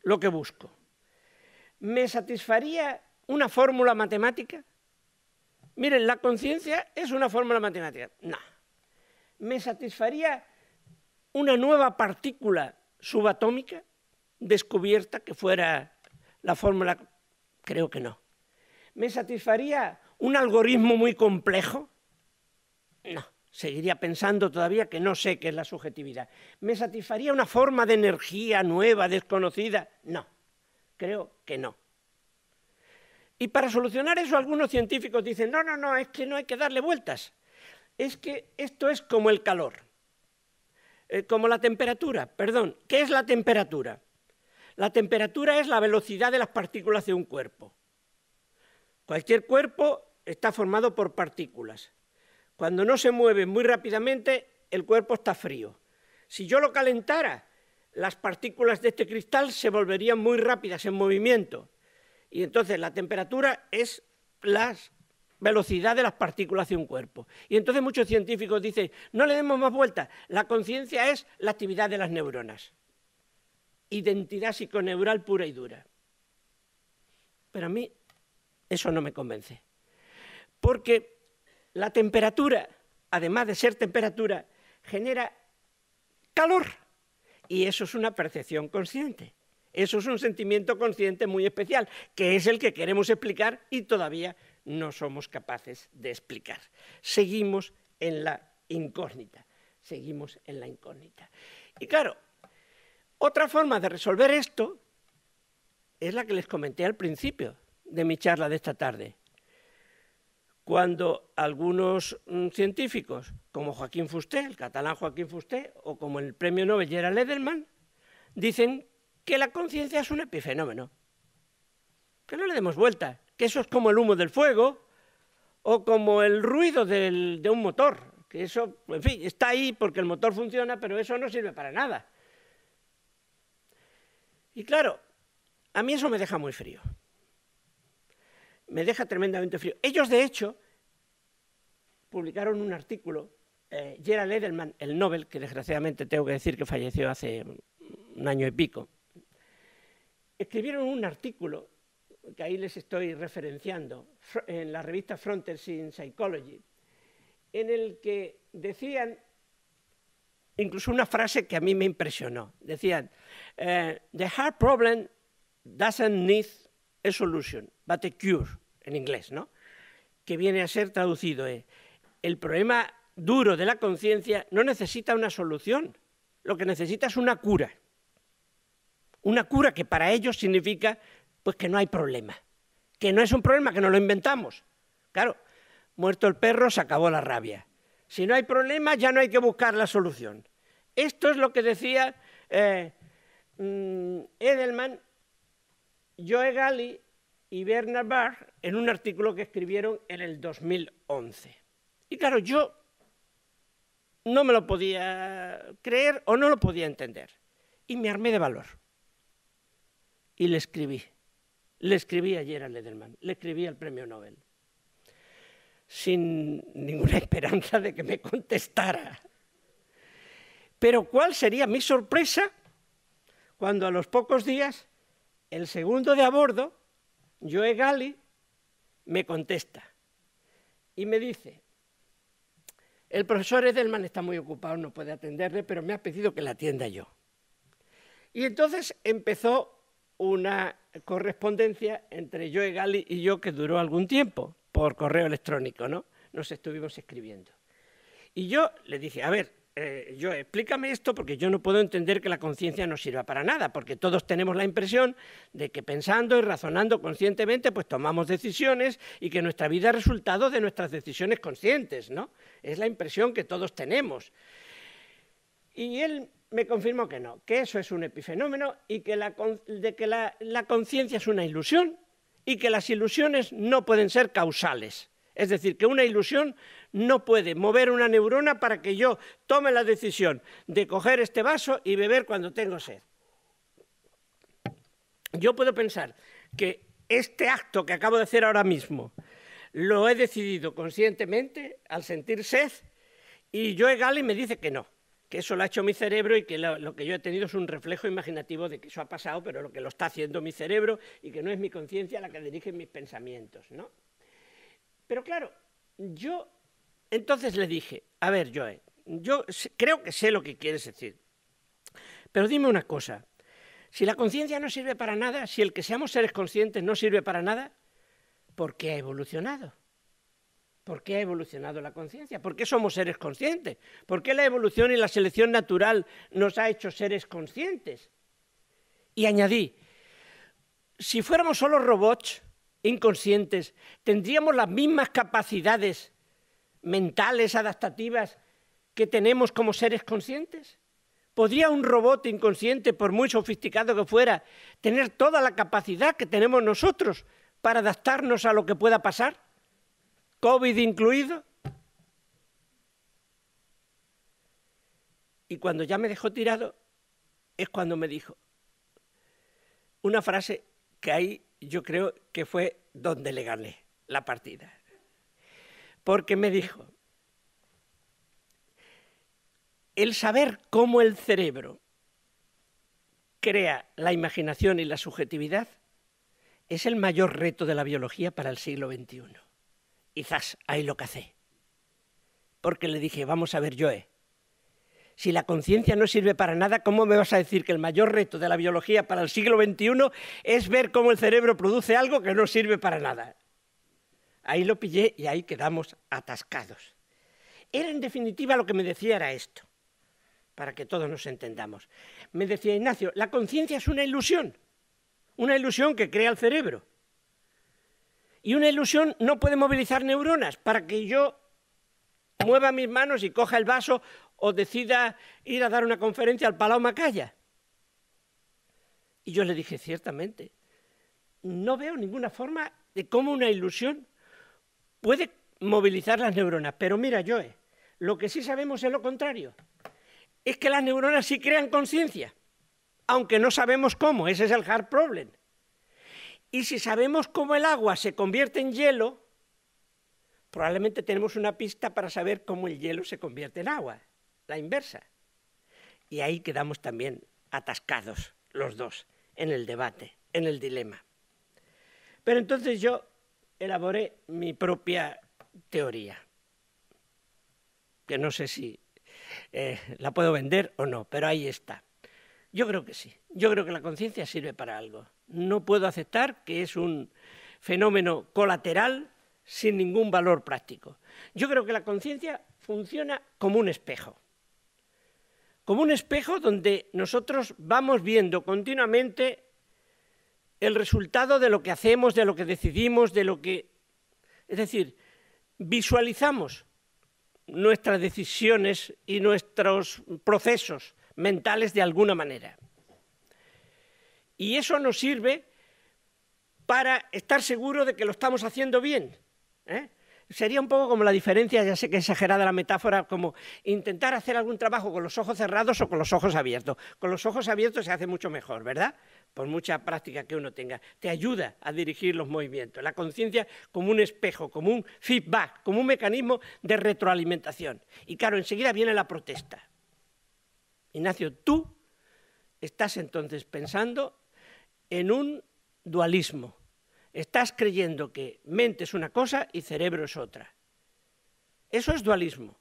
lo que busco? ¿Me satisfaría una fórmula matemática? Miren, la conciencia es una fórmula matemática. No. ¿Me satisfaría una nueva partícula subatómica descubierta que fuera la fórmula? Creo que no. ¿Me satisfaría un algoritmo muy complejo? No seguiría pensando todavía que no sé qué es la subjetividad. ¿Me satisfaría una forma de energía nueva, desconocida? No, creo que no. Y para solucionar eso algunos científicos dicen, no, no, no, es que no hay que darle vueltas. Es que esto es como el calor, eh, como la temperatura, perdón. ¿Qué es la temperatura? La temperatura es la velocidad de las partículas de un cuerpo. Cualquier cuerpo está formado por partículas. Cuando no se mueve muy rápidamente, el cuerpo está frío. Si yo lo calentara, las partículas de este cristal se volverían muy rápidas en movimiento. Y entonces la temperatura es la velocidad de las partículas de un cuerpo. Y entonces muchos científicos dicen, no le demos más vueltas, la conciencia es la actividad de las neuronas. Identidad psiconeural pura y dura. Pero a mí eso no me convence. Porque la temperatura, además de ser temperatura, genera calor. Y eso es una percepción consciente. Eso es un sentimiento consciente muy especial, que es el que queremos explicar y todavía no somos capaces de explicar. Seguimos en la incógnita, seguimos en la incógnita. Y claro, otra forma de resolver esto es la que les comenté al principio de mi charla de esta tarde cuando algunos mm, científicos, como Joaquín Fusté, el catalán Joaquín Fusté, o como el premio Nobel Gerald Edelman, dicen que la conciencia es un epifenómeno. Que no le demos vuelta, que eso es como el humo del fuego o como el ruido de un motor, que eso, en fin, está ahí porque el motor funciona, pero eso no sirve para nada. Y claro, a mí eso me deja muy frío me deja tremendamente frío. Ellos, de hecho, publicaron un artículo, eh, Gerald Edelman, el Nobel, que desgraciadamente tengo que decir que falleció hace un año y pico, escribieron un artículo que ahí les estoy referenciando, en la revista Frontiers in Psychology, en el que decían incluso una frase que a mí me impresionó. Decían, eh, The heart problem doesn't need es solución, but a cure, en inglés, ¿no? Que viene a ser traducido eh, el problema duro de la conciencia no necesita una solución, lo que necesita es una cura. Una cura que para ellos significa pues que no hay problema, que no es un problema que no lo inventamos. Claro, muerto el perro se acabó la rabia. Si no hay problema ya no hay que buscar la solución. Esto es lo que decía eh, mm, Edelman Joe Gali y Bernard Barr en un artículo que escribieron en el 2011. Y claro, yo no me lo podía creer o no lo podía entender. Y me armé de valor. Y le escribí. Le escribí a Gerald Lederman, le escribí al premio Nobel. Sin ninguna esperanza de que me contestara. Pero ¿cuál sería mi sorpresa cuando a los pocos días el segundo de a bordo, Joe Gali, me contesta y me dice, el profesor Edelman está muy ocupado, no puede atenderle, pero me ha pedido que la atienda yo. Y entonces empezó una correspondencia entre Joe Gali y yo que duró algún tiempo, por correo electrónico, ¿no? Nos estuvimos escribiendo. Y yo le dije, a ver, eh, yo explícame esto porque yo no puedo entender que la conciencia no sirva para nada, porque todos tenemos la impresión de que pensando y razonando conscientemente, pues tomamos decisiones y que nuestra vida es resultado de nuestras decisiones conscientes, ¿no? Es la impresión que todos tenemos. Y él me confirmó que no, que eso es un epifenómeno y que la conciencia es una ilusión y que las ilusiones no pueden ser causales. Es decir, que una ilusión no puede mover una neurona para que yo tome la decisión de coger este vaso y beber cuando tengo sed. Yo puedo pensar que este acto que acabo de hacer ahora mismo lo he decidido conscientemente al sentir sed y Joe Gale me dice que no, que eso lo ha hecho mi cerebro y que lo, lo, que yo he tenido es un reflejo imaginativo de que eso ha pasado, pero lo que lo está haciendo mi cerebro y que no es mi conciencia la que dirige mis pensamientos, ¿no? Pero claro, yo entonces le dije, a ver, Joe, yo creo que sé lo que quieres decir, pero dime una cosa, si la conciencia no sirve para nada, si el que seamos seres conscientes no sirve para nada, ¿por qué ha evolucionado? ¿Por qué ha evolucionado la conciencia? ¿Por qué somos seres conscientes? ¿Por qué la evolución y la selección natural nos ha hecho seres conscientes? Y añadí, si fuéramos solo robots inconscientes, ¿tendríamos las mismas capacidades mentales, adaptativas que tenemos como seres conscientes? ¿Podría un robot inconsciente, por muy sofisticado que fuera, tener toda la capacidad que tenemos nosotros para adaptarnos a lo que pueda pasar? ¿COVID incluido? Y cuando ya me dejó tirado, es cuando me dijo una frase que ahí yo creo que fue donde le gané la partida porque me dijo, el saber cómo el cerebro crea la imaginación y la subjetividad es el mayor reto de la biología para el siglo XXI. Quizás ahí lo que hace. Porque le dije, vamos a ver, Joe, si la conciencia no sirve para nada, ¿cómo me vas a decir que el mayor reto de la biología para el siglo XXI es ver cómo el cerebro produce algo que no sirve para nada? Ahí lo pillé y ahí quedamos atascados. Era en definitiva lo que me decía era esto, para que todos nos entendamos. Me decía Ignacio, la conciencia es una ilusión, una ilusión que crea el cerebro. Y una ilusión no puede movilizar neuronas para que yo mueva mis manos y coja el vaso o decida ir a dar una conferencia al Palau Macaya. Y yo le dije, ciertamente, no veo ninguna forma de cómo una ilusión puede movilizar las neuronas. Pero mira, Joe, lo que sí sabemos es lo contrario. Es que las neuronas sí crean conciencia, aunque no sabemos cómo. Ese es el hard problem. Y si sabemos cómo el agua se convierte en hielo, probablemente tenemos una pista para saber cómo el hielo se convierte en agua, la inversa. Y ahí quedamos también atascados los dos en el debate, en el dilema. Pero entonces yo elaboré mi propia teoría, que no sé si eh, la puedo vender o no, pero ahí está. Yo creo que sí, yo creo que la conciencia sirve para algo. No puedo aceptar que es un fenómeno colateral sin ningún valor práctico. Yo creo que la conciencia funciona como un espejo, como un espejo donde nosotros vamos viendo continuamente el resultado de lo que hacemos, de lo que decidimos, de lo que... Es decir, visualizamos nuestras decisiones y nuestros procesos mentales de alguna manera. Y eso nos sirve para estar seguros de que lo estamos haciendo bien. ¿eh? Sería un poco como la diferencia, ya sé que es exagerada la metáfora, como intentar hacer algún trabajo con los ojos cerrados o con los ojos abiertos. Con los ojos abiertos se hace mucho mejor, ¿verdad? por mucha práctica que uno tenga, te ayuda a dirigir los movimientos. La conciencia como un espejo, como un feedback, como un mecanismo de retroalimentación. Y claro, enseguida viene la protesta. Ignacio, tú estás entonces pensando en un dualismo. Estás creyendo que mente es una cosa y cerebro es otra. Eso es dualismo.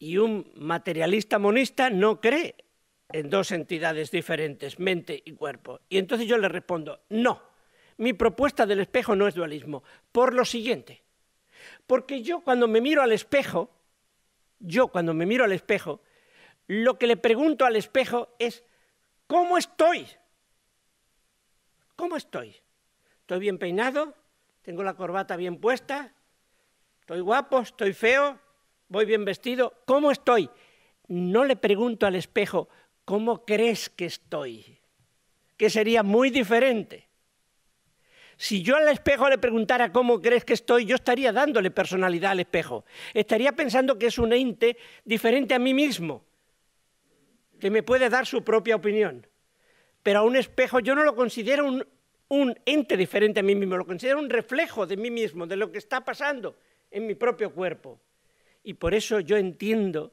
Y un materialista monista no cree en dos entidades diferentes, mente y cuerpo. Y entonces yo le respondo, no, mi propuesta del espejo no es dualismo, por lo siguiente, porque yo cuando me miro al espejo, yo cuando me miro al espejo, lo que le pregunto al espejo es, ¿cómo estoy? ¿Cómo estoy? ¿Estoy bien peinado? ¿Tengo la corbata bien puesta? ¿Estoy guapo? ¿Estoy feo? ¿Voy bien vestido? ¿Cómo estoy? No le pregunto al espejo, ¿cómo crees que estoy? Que sería muy diferente. Si yo al espejo le preguntara cómo crees que estoy, yo estaría dándole personalidad al espejo. Estaría pensando que es un ente diferente a mí mismo, que me puede dar su propia opinión. Pero a un espejo yo no lo considero un, un ente diferente a mí mismo, lo considero un reflejo de mí mismo, de lo que está pasando en mi propio cuerpo. Y por eso yo entiendo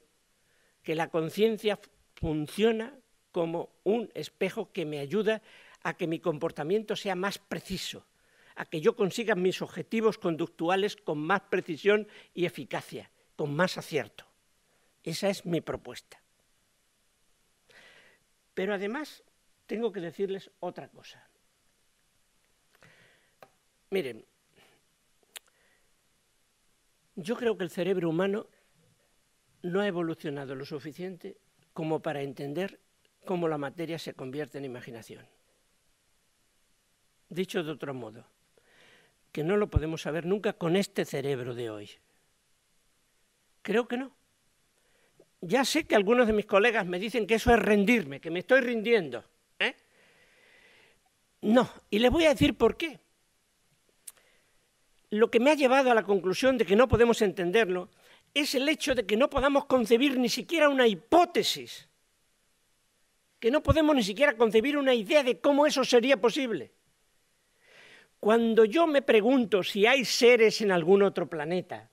que la conciencia funciona como un espejo que me ayuda a que mi comportamiento sea más preciso, a que yo consiga mis objetivos conductuales con más precisión y eficacia, con más acierto. Esa es mi propuesta. Pero además tengo que decirles otra cosa. Miren, yo creo que el cerebro humano no ha evolucionado lo suficiente como para entender cómo la materia se convierte en imaginación. Dicho de otro modo, que no lo podemos saber nunca con este cerebro de hoy. Creo que no. Ya sé que algunos de mis colegas me dicen que eso es rendirme, que me estoy rindiendo. ¿eh? No, y les voy a decir por qué. Lo que me ha llevado a la conclusión de que no podemos entenderlo es el hecho de que no podamos concebir ni siquiera una hipótesis, que no podemos ni siquiera concebir una idea de cómo eso sería posible. Cuando yo me pregunto si hay seres en algún otro planeta,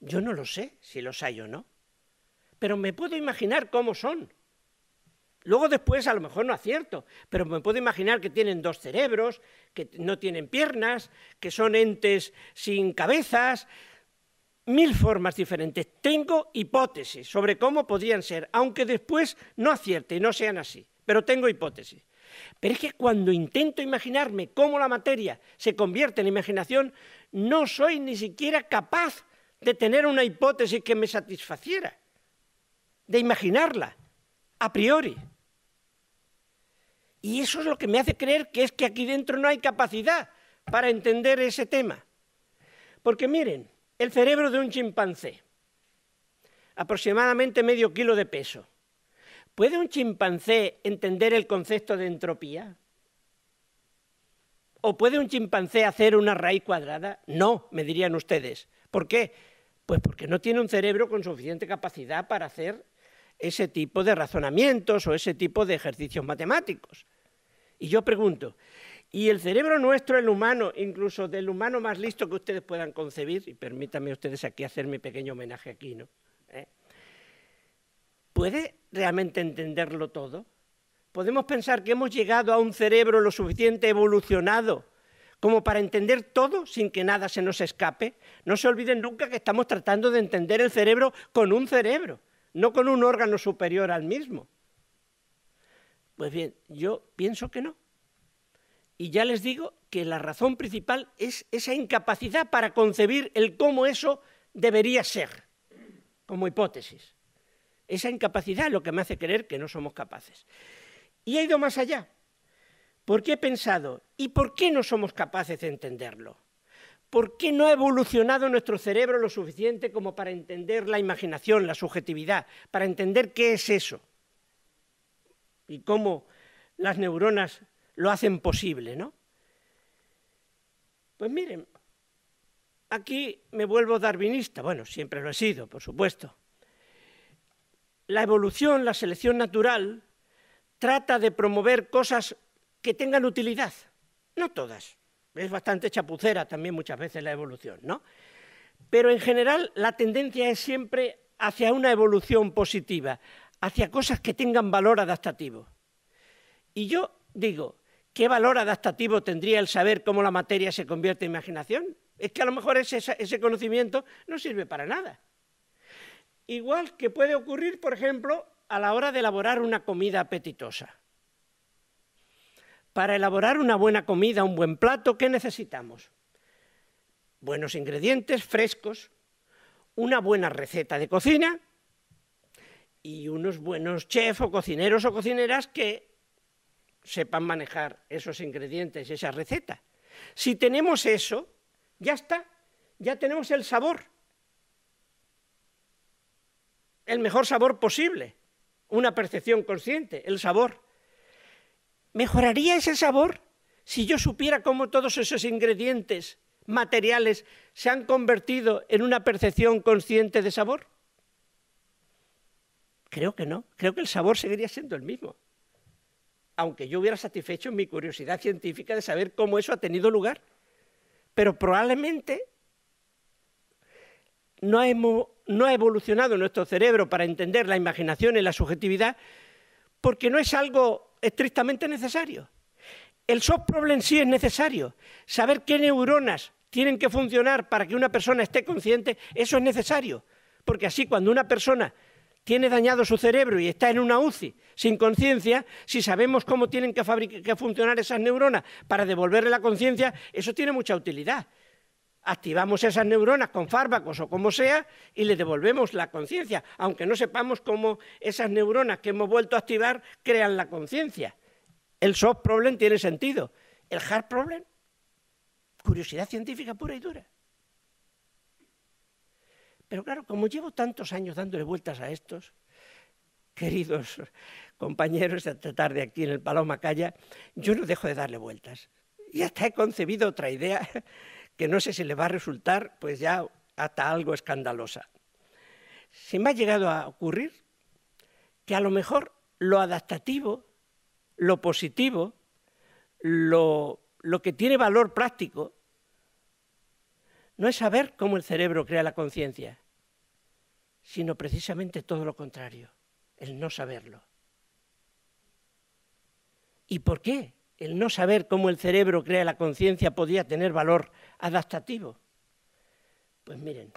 yo no lo sé si los hay o no, pero me puedo imaginar cómo son. Luego después a lo mejor no acierto, pero me puedo imaginar que tienen dos cerebros, que no tienen piernas, que son entes sin cabezas, mil formas diferentes. Tengo hipótesis sobre cómo podrían ser, aunque después no acierte y no sean así, pero tengo hipótesis. Pero es que cuando intento imaginarme cómo la materia se convierte en imaginación, no soy ni siquiera capaz de tener una hipótesis que me satisfaciera, de imaginarla a priori. Y eso es lo que me hace creer que es que aquí dentro no hay capacidad para entender ese tema. Porque miren, el cerebro de un chimpancé, aproximadamente medio kilo de peso. ¿Puede un chimpancé entender el concepto de entropía? ¿O puede un chimpancé hacer una raíz cuadrada? No, me dirían ustedes. ¿Por qué? Pues porque no tiene un cerebro con suficiente capacidad para hacer ese tipo de razonamientos o ese tipo de ejercicios matemáticos. Y yo pregunto, y el cerebro nuestro, el humano, incluso del humano más listo que ustedes puedan concebir, y permítanme ustedes aquí hacer mi pequeño homenaje aquí, ¿no? ¿Eh? ¿Puede realmente entenderlo todo? ¿Podemos pensar que hemos llegado a un cerebro lo suficiente evolucionado como para entender todo sin que nada se nos escape? No se olviden nunca que estamos tratando de entender el cerebro con un cerebro, no con un órgano superior al mismo. Pues bien, yo pienso que no. Y ya les digo que la razón principal es esa incapacidad para concebir el cómo eso debería ser, como hipótesis. Esa incapacidad es lo que me hace creer que no somos capaces. Y he ido más allá, porque he pensado, ¿y por qué no somos capaces de entenderlo? ¿Por qué no ha evolucionado nuestro cerebro lo suficiente como para entender la imaginación, la subjetividad, para entender qué es eso? Y cómo las neuronas lo hacen posible, ¿no? Pues miren, aquí me vuelvo darwinista, bueno, siempre lo he sido, por supuesto. La evolución, la selección natural, trata de promover cosas que tengan utilidad, no todas. Es bastante chapucera también muchas veces la evolución, ¿no? Pero en general la tendencia es siempre hacia una evolución positiva, hacia cosas que tengan valor adaptativo. Y yo digo, ¿Qué valor adaptativo tendría el saber cómo la materia se convierte en imaginación? Es que a lo mejor ese, conocimiento no sirve para nada. Igual que puede ocurrir, por ejemplo, a la hora de elaborar una comida apetitosa. Para elaborar una buena comida, un buen plato, ¿qué necesitamos? Buenos ingredientes frescos, una buena receta de cocina y unos buenos chefs o cocineros o cocineras que sepan manejar esos ingredientes y esa receta. Si tenemos eso, ya está, ya tenemos el sabor, el mejor sabor posible, una percepción consciente, el sabor. ¿Mejoraría ese sabor si yo supiera cómo todos esos ingredientes materiales se han convertido en una percepción consciente de sabor? Creo que no, creo que el sabor seguiría siendo el mismo aunque yo hubiera satisfecho mi curiosidad científica de saber cómo eso ha tenido lugar. Pero probablemente no, ha evolucionado nuestro cerebro para entender la imaginación y la subjetividad porque no es algo estrictamente necesario. El soft problem sí es necesario. Saber qué neuronas tienen que funcionar para que una persona esté consciente, eso es necesario. Porque así cuando una persona tiene dañado su cerebro y está en una UCI sin conciencia, si sabemos cómo tienen que, funcionar esas neuronas para devolverle la conciencia, eso tiene mucha utilidad. Activamos esas neuronas con fármacos o como sea y le devolvemos la conciencia, aunque no sepamos cómo esas neuronas que hemos vuelto a activar crean la conciencia. El soft problem tiene sentido. El hard problem, curiosidad científica pura y dura. Pero claro, como llevo tantos años dándole vueltas a estos, queridos compañeros, esta tarde aquí en el Paloma Calla, yo no dejo de darle vueltas. Y hasta he concebido otra idea que no sé si le va a resultar, pues ya hasta algo escandalosa. Se me ha llegado a ocurrir que a lo mejor lo adaptativo, lo positivo, lo, lo que tiene valor práctico, no es saber cómo el cerebro crea la conciencia, sino precisamente todo lo contrario, el no saberlo. ¿Y por qué el no saber cómo el cerebro crea la conciencia podía tener valor adaptativo? Pues miren,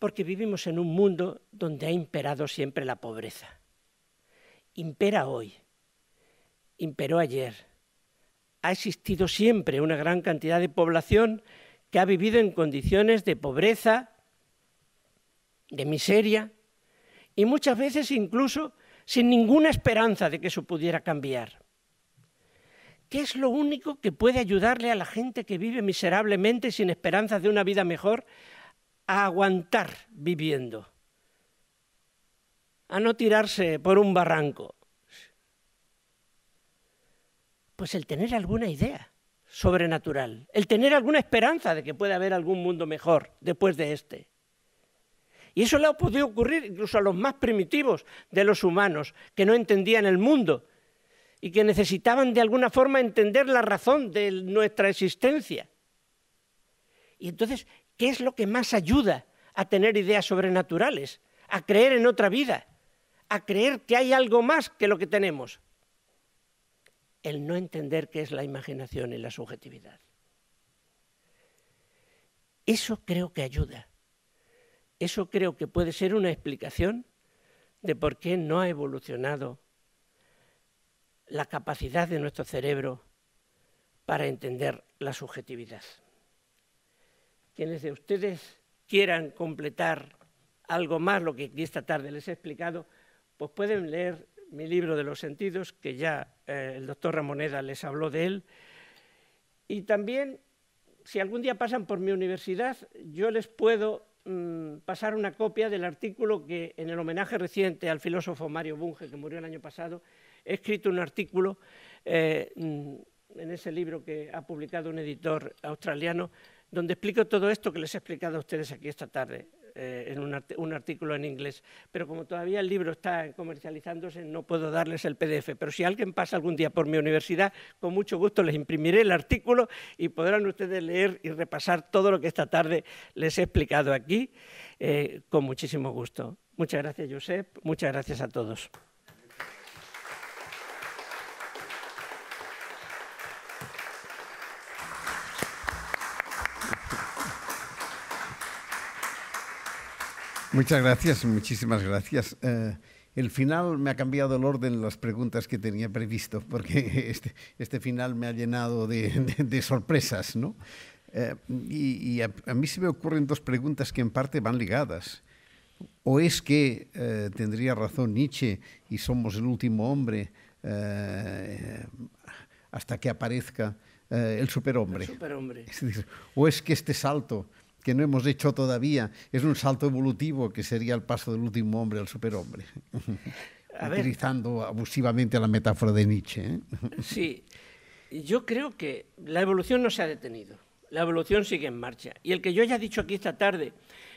porque vivimos en un mundo donde ha imperado siempre la pobreza. Impera hoy, imperó ayer. Ha existido siempre una gran cantidad de población que ha vivido en condiciones de pobreza, de miseria y muchas veces incluso sin ninguna esperanza de que eso pudiera cambiar. ¿Qué es lo único que puede ayudarle a la gente que vive miserablemente sin esperanzas de una vida mejor a aguantar viviendo? A no tirarse por un barranco. Pues el tener alguna idea sobrenatural, el tener alguna esperanza de que pueda haber algún mundo mejor después de este. Y eso le ha podido ocurrir incluso a los más primitivos de los humanos, que no entendían el mundo y que necesitaban de alguna forma entender la razón de nuestra existencia. Y entonces, ¿qué es lo que más ayuda a tener ideas sobrenaturales, a creer en otra vida, a creer que hay algo más que lo que tenemos? el no entender qué es la imaginación y la subjetividad. Eso creo que ayuda. Eso creo que puede ser una explicación de por qué no ha evolucionado la capacidad de nuestro cerebro para entender la subjetividad. Quienes de ustedes quieran completar algo más lo que esta tarde les he explicado, pues pueden leer mi libro de los sentidos, que ya eh, el doctor Ramoneda les habló de él. Y también, si algún día pasan por mi universidad, yo les puedo mm, pasar una copia del artículo que, en el homenaje reciente al filósofo Mario Bunge, que murió el año pasado, he escrito un artículo eh, mm, en ese libro que ha publicado un editor australiano, donde explico todo esto que les he explicado a ustedes aquí esta tarde. Eh, en un, artículo en inglés, pero como todavía el libro está comercializándose, no puedo darles el PDF. Pero si alguien pasa algún día por mi universidad, con mucho gusto les imprimiré el artículo y podrán ustedes leer y repasar todo lo que esta tarde les he explicado aquí eh, con muchísimo gusto. Muchas gracias, Josep. Muchas gracias a todos. Muchas gracias, muchísimas gracias. Eh, el final me ha cambiado el orden de las preguntas que tenía previsto, porque este, este final me ha llenado de, sorpresas, ¿no? Eh, y, a, mí se me ocurren dos preguntas que en parte van ligadas. ¿O es que eh, tendría razón Nietzsche y somos el último hombre hasta que aparezca el superhombre? superhombre. ¿O es que este salto que no hemos hecho todavía. Es un salto evolutivo que sería el paso del último hombre al superhombre. A Utilizando abusivamente la metáfora de Nietzsche. ¿eh? Sí, yo creo que la evolución no se ha detenido. La evolución sigue en marcha. Y el que yo haya dicho aquí esta tarde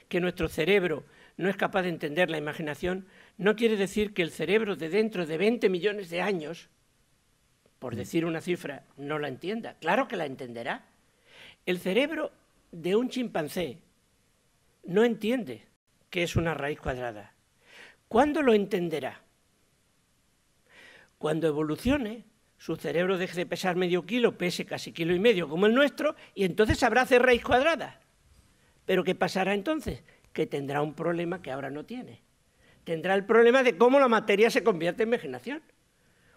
que nuestro cerebro no es capaz de entender la imaginación, no quiere decir que el cerebro de dentro de 20 millones de años, por mm. decir una cifra, no la entienda. Claro que la entenderá. El cerebro de un chimpancé no entiende que es una raíz cuadrada. ¿Cuándo lo entenderá? Cuando evolucione, su cerebro deje de pesar medio kilo, pese casi kilo y medio como el nuestro, y entonces sabrá hacer raíz cuadrada. Pero ¿qué pasará entonces? Que tendrá un problema que ahora no tiene. Tendrá el problema de cómo la materia se convierte en imaginación.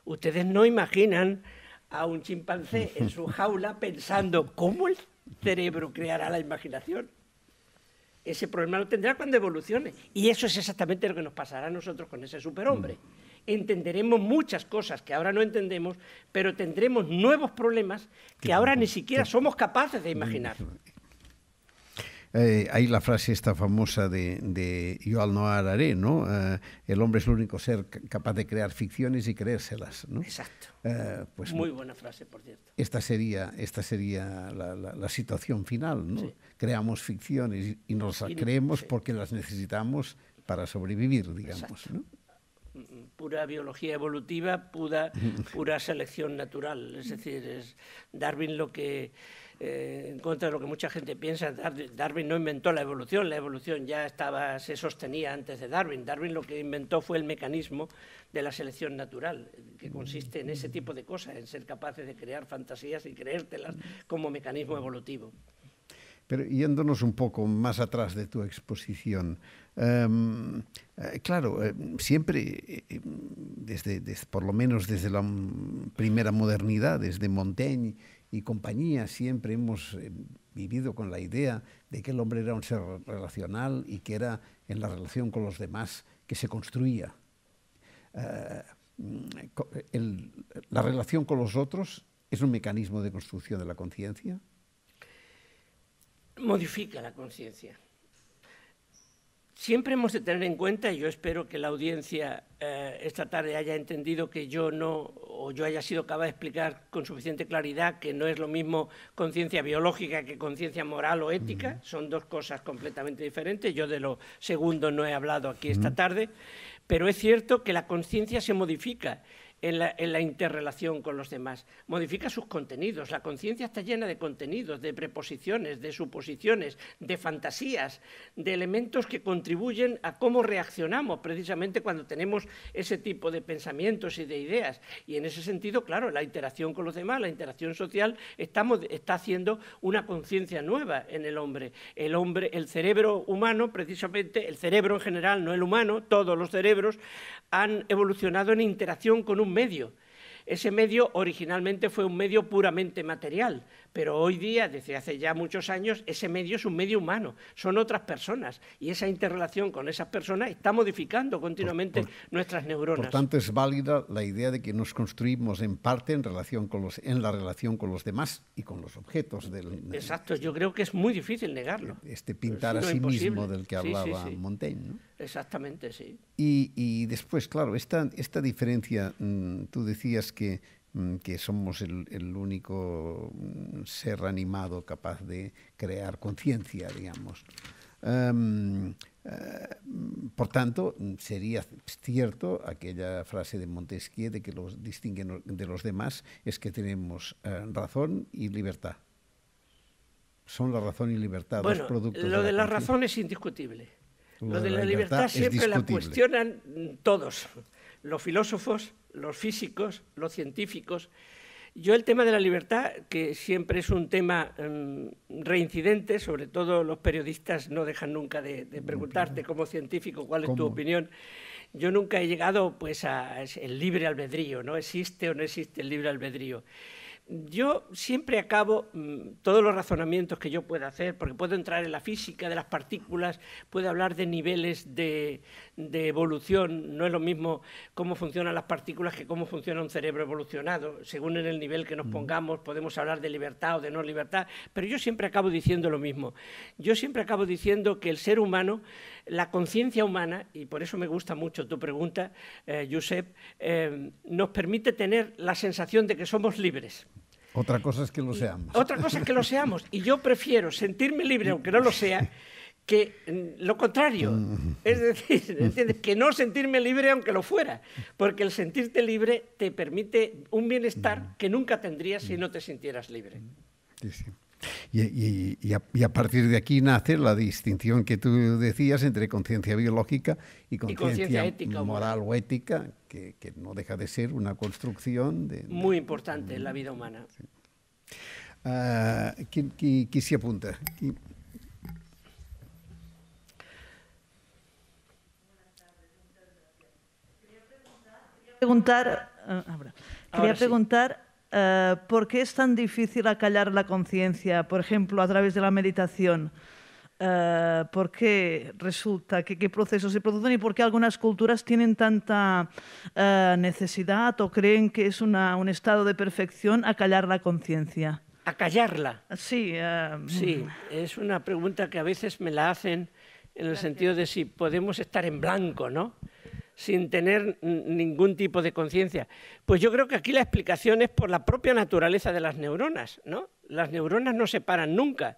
Ustedes no imaginan a un chimpancé en su jaula pensando, ¿cómo el cerebro creará la imaginación. Ese problema lo tendrá cuando evolucione. Y eso es exactamente lo que nos pasará a nosotros con ese superhombre. Mm. Entenderemos muchas cosas que ahora no entendemos, pero tendremos nuevos problemas que ahora ni siquiera somos capaces de imaginar. Mm, eh, hay la frase esta famosa de, Yo al no haré eh, ¿no? el hombre es el único ser capaz de crear ficciones y creérselas, ¿no? Exacto. Eh, pues, Muy buena frase, por cierto. Esta sería, esta sería la, situación final, ¿no? Creamos ficciones y nos las creemos porque las necesitamos para sobrevivir, digamos, ¿no? Mm, pura biología evolutiva, pura selección natural. Es decir, es Darwin lo que eh, en contra de lo que mucha gente piensa, Darwin no inventó la evolución, la evolución ya estaba, se sostenía antes de Darwin. Darwin lo que inventó fue el mecanismo de la selección natural, que consiste en ese tipo de cosas, en ser capaces de crear fantasías y creértelas como mecanismo evolutivo. Pero yéndonos un poco más atrás de tu exposición, em, eh, claro, eh, siempre, desde, por lo menos desde la primera modernidad, desde Montaigne y compañía siempre hemos eh, vivido con la idea de que el hombre era un ser relacional y que era en la relación con los demás que se construía. Eh, la relación con los otros es un mecanismo de construcción de la conciencia. Modifica la conciencia. Siempre hemos de tener en cuenta, y yo espero que la audiencia eh, esta tarde haya entendido que yo no, o yo haya sido capaz de explicar con suficiente claridad que no es lo mismo conciencia biológica que conciencia moral o ética, son dos cosas completamente diferentes. Yo de lo segundo no he hablado aquí esta tarde, pero es cierto que la conciencia se modifica en la, la, interrelación con los demás. Modifica sus contenidos. La conciencia está llena de contenidos, de preposiciones, de suposiciones, de fantasías, de elementos que contribuyen a cómo reaccionamos precisamente cuando tenemos ese tipo de pensamientos y de ideas. Y en ese sentido, claro, la interacción con los demás, la interacción social, estamos, está haciendo una conciencia nueva en el hombre. El hombre, el cerebro humano, precisamente, el cerebro en general, no el humano, todos los cerebros han evolucionado en interacción con un medio. Ese medio originalmente fue un medio puramente material, pero hoy día, desde hace ya muchos años, ese medio es un medio humano, son otras personas y esa interrelación con esas personas está modificando continuamente nuestras neuronas. Por tanto, es válida la idea de que nos construimos en parte en, relación con los, la relación con los demás y con los objetos del... Exacto, yo creo que es muy difícil negarlo. E, este pintar a sí mismo del que hablaba Montaigne, Exactamente, sí. Y, después, claro, esta, diferencia, mm, tú decías que Mm, que somos el, único mm, ser animado capaz de crear conciencia, digamos. Em, eh, por tanto, sería cierto aquella frase de Montesquieu de que los distinguen de los demás es que tenemos eh, razón y libertad. Son la razón y libertad los productos. Lo de, la, razón es indiscutible. Lo, de, la, libertad siempre la cuestionan todos. Los filósofos los físicos, los científicos. Yo el tema de la libertad, que siempre es un tema em, reincidente, sobre todo los periodistas no dejan nunca de, preguntarte como científico cuál es tu opinión. Yo nunca he llegado pues al libre albedrío, ¿no? ¿Existe o no existe el libre albedrío? yo siempre acabo mm, todos los razonamientos que yo pueda hacer, porque puedo entrar en la física de las partículas, puedo hablar de niveles de, evolución, no es lo mismo cómo funcionan las partículas que cómo funciona un cerebro evolucionado, según en el nivel que nos pongamos, podemos hablar de libertad o de no libertad, pero yo siempre acabo diciendo lo mismo, yo siempre acabo diciendo que el ser humano, la conciencia humana, y por eso me gusta mucho tu pregunta, eh, Josep, eh, nos permite tener la sensación de que somos libres. Otra cosa es que lo seamos. Otra cosa es que lo seamos. Y yo prefiero sentirme libre, aunque no lo sea, que mm, lo contrario. Mm. Es decir, que no sentirme libre aunque lo fuera. Porque el sentirte libre te permite un bienestar mm. que nunca tendrías si no te sintieras libre. Sí, sí. Y, a, partir de aquí nace la distinción que tú decías entre conciencia biológica y conciencia moral o ética, que, no deja de ser una construcción. De, Muy importante en la vida humana. Ah, ¿quién, se apunta? Preguntar, quería preguntar ah, ah, eh, ¿por qué es tan difícil acallar la conciencia, por ejemplo, a través de la meditación? Eh, ¿Por qué resulta que qué procesos se producen y por qué algunas culturas tienen tanta eh, necesidad o creen que es un estado de perfección acallar la conciencia? Acallarla. Sí. sí, es una pregunta que a veces me la hacen en el sentido de si podemos estar en blanco, ¿no? sin tener ningún tipo de conciencia. Pues yo creo que aquí la explicación es por la propia naturaleza de las neuronas, ¿no? Las neuronas no se paran nunca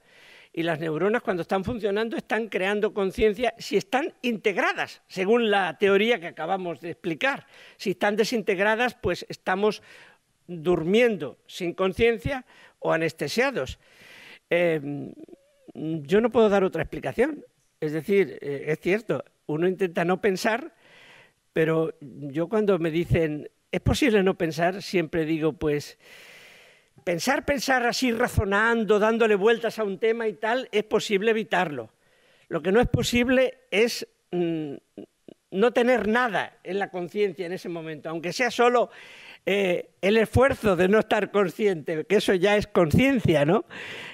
y las neuronas cuando están funcionando están creando conciencia si están integradas, según la teoría que acabamos de explicar. Si están desintegradas, pues estamos durmiendo sin conciencia o anestesiados. Em, yo no puedo dar otra explicación. Es decir, eh, es cierto, uno intenta no pensar, pero yo cuando me dicen, ¿es posible no pensar? Siempre digo, pues, pensar, pensar así, razonando, dándole vueltas a un tema y tal, es posible evitarlo. Lo que no es posible es mm, no tener nada en la conciencia en ese momento, aunque sea solo eh, el esfuerzo de no estar consciente, que eso ya es conciencia, ¿no?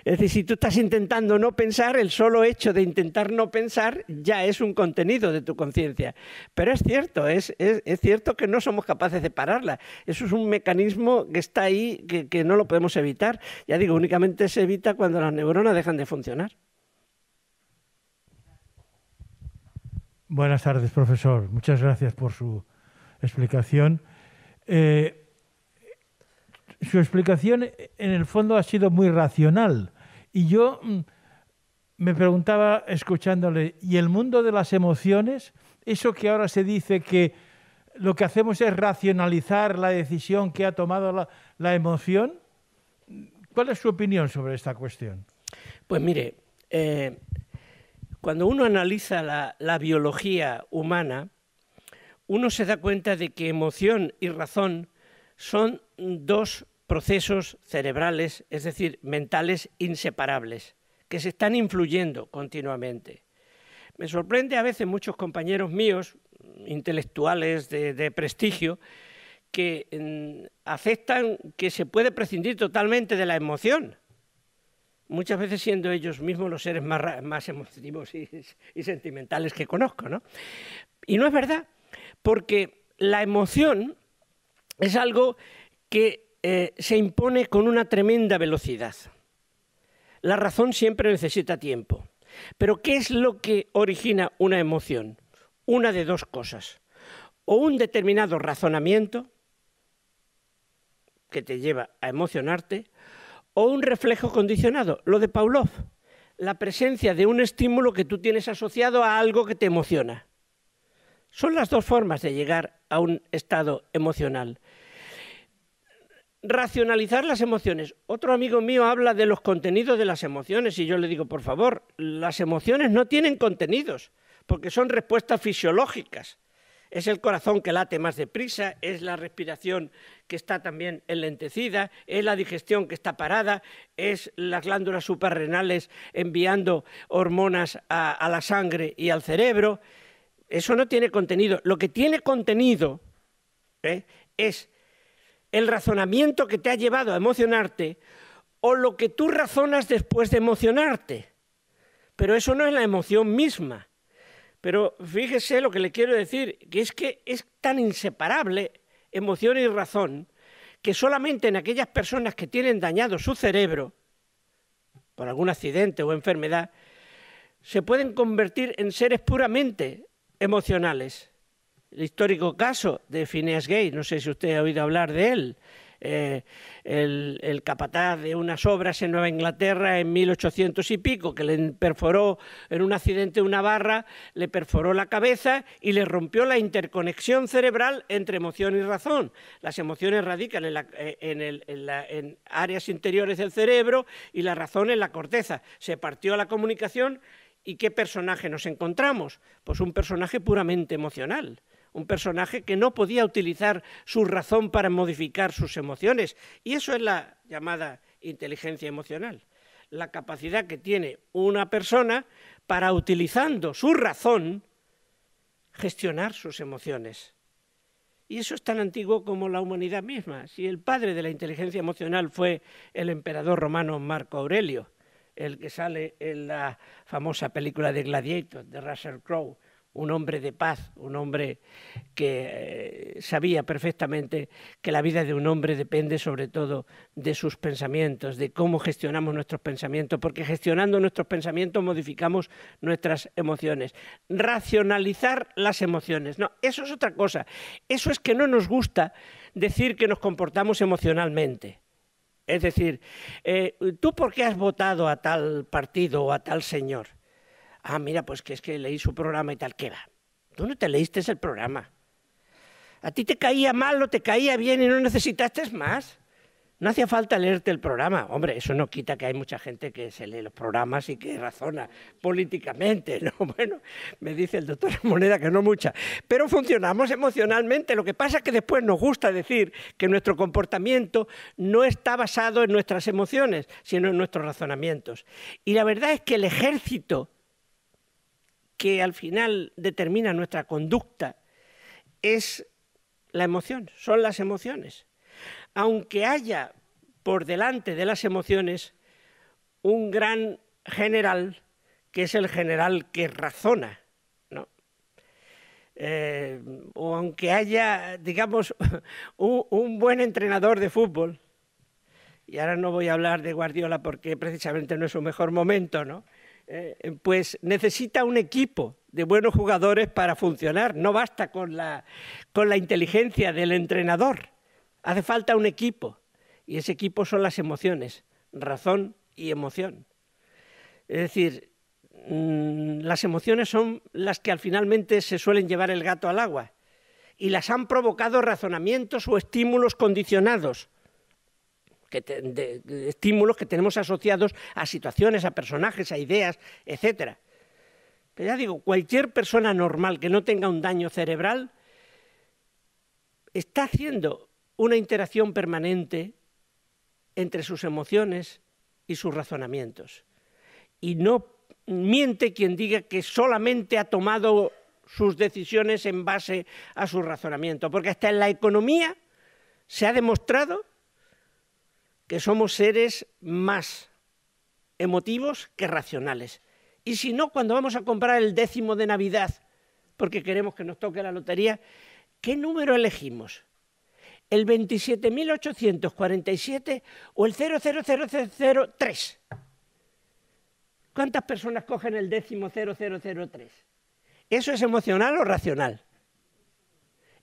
Es decir, si tú estás intentando no pensar, el solo hecho de intentar no pensar ya es un contenido de tu conciencia. Pero es cierto, es, cierto que no somos capaces de pararla. Eso es un mecanismo que está ahí, que, no lo podemos evitar. Ya digo, únicamente se evita cuando las neuronas dejan de funcionar. Buenas tardes, profesor. Muchas gracias por su explicación. Eh, su explicación en el fondo ha sido muy racional. Y yo mm, me preguntaba escuchándole, ¿y el mundo de las emociones? Eso que ahora se dice que lo que hacemos es racionalizar la decisión que ha tomado la, emoción. ¿Cuál es su opinión sobre esta cuestión? Pues mire, eh, cuando uno analiza la biología humana, uno se da cuenta de que emoción y razón son dos procesos cerebrales, es decir, mentales inseparables, que se están influyendo continuamente. Me sorprende a veces muchos compañeros míos, intelectuales de, prestigio, que mm, aceptan que se puede prescindir totalmente de la emoción, muchas veces siendo ellos mismos los seres más, emotivos y, sentimentales que conozco. ¿no? Y no es verdad, porque la emoción es algo que eh, se impone con una tremenda velocidad. La razón siempre necesita tiempo. Pero ¿qué es lo que origina una emoción? Una de dos cosas. O un determinado razonamiento que te lleva a emocionarte, o un reflejo condicionado, lo de Pavlov, la presencia de un estímulo que tú tienes asociado a algo que te emociona. Son las dos formas de llegar a un estado emocional racionalizar las emociones. Otro amigo mío habla de los contenidos de las emociones y yo le digo, por favor, las emociones no tienen contenidos, porque son respuestas fisiológicas. Es el corazón que late más deprisa, es la respiración que está también enlentecida, es la digestión que está parada, es las glándulas suprarrenales enviando hormonas a, la sangre y al cerebro. Eso no tiene contenido. Lo que tiene contenido ¿eh? es el razonamiento que te ha llevado a emocionarte o lo que tú razonas después de emocionarte. Pero eso no es la emoción misma. Pero fíjese lo que le quiero decir, que es que es tan inseparable emoción y razón, que solamente en aquellas personas que tienen dañado su cerebro, por algún accidente o enfermedad, se pueden convertir en seres puramente emocionales el histórico caso de Phineas Gay, no sé si usted ha oído hablar de él, eh, el, capataz de unas obras en Nueva Inglaterra en 1800 y pico, que le perforó en un accidente una barra, le perforó la cabeza y le rompió la interconexión cerebral entre emoción y razón. Las emociones radican en eh, áreas interiores del cerebro y la razón en la corteza. Se partió la comunicación. ¿Y qué personaje nos encontramos? Pues un personaje puramente emocional un personaje que no podía utilizar su razón para modificar sus emociones. Y eso es la llamada inteligencia emocional, la capacidad que tiene una persona para, utilizando su razón, gestionar sus emociones. Y eso es tan antiguo como la humanidad misma. Si el padre de la inteligencia emocional fue el emperador romano Marco Aurelio, el que sale en la famosa película de Gladiator de Russell Crowe, un hombre de paz, un hombre que eh, sabía perfectamente que la vida de un hombre depende sobre todo de sus pensamientos, de cómo gestionamos nuestros pensamientos, porque gestionando nuestros pensamientos modificamos nuestras emociones. Racionalizar las emociones, no, eso es otra cosa. Eso es que no nos gusta decir que nos comportamos emocionalmente. Es decir, eh, ¿tú por qué has votado a tal partido o a tal señor? ah, mira, pues que es que leí su programa y tal, ¿qué va? Tú no te leíste el programa. A ti te caía mal o te caía bien y no necesitaste más. No hacía falta leerte el programa. Hombre, eso no quita que hay mucha gente que se lee los programas y que razona políticamente. Bueno, me dice el doctor Moneda que no mucha. Pero funcionamos emocionalmente. Lo que pasa es que después nos gusta decir que nuestro comportamiento no está basado en nuestras emociones, sino en nuestros razonamientos. Y la verdad es que el ejército que al final determina nuestra conducta es la emoción, son las emociones. Aunque haya por delante de las emociones un gran general, que es el general que razona, ¿no? Eh, o aunque haya, digamos, un, un buen entrenador de fútbol, y ahora no voy a hablar de Guardiola porque precisamente no es su mejor momento, ¿no? Eh, pues necesita un equipo de buenos jugadores para funcionar. No basta con la, con la inteligencia del entrenador. Hace falta un equipo. Y ese equipo son las emociones, razón y emoción. Es decir, mm, las emociones son las que al finalmente se suelen llevar el gato al agua. Y las han provocado razonamientos o estímulos condicionados de, estímulos que tenemos asociados a situaciones, a personajes, a ideas, etc. Pero ya digo, cualquier persona normal que no tenga un daño cerebral está haciendo una interacción permanente entre sus emociones y sus razonamientos. Y no miente quien diga que solamente ha tomado sus decisiones en base a su razonamiento, porque hasta en la economía se ha demostrado que somos seres más emotivos que racionales. Y si no, cuando vamos a comprar el décimo de Navidad, porque queremos que nos toque la lotería, ¿qué número elegimos? ¿El 27.847 o el 00003? ¿Cuántas personas cogen el décimo 0003? ¿Eso es emocional o racional?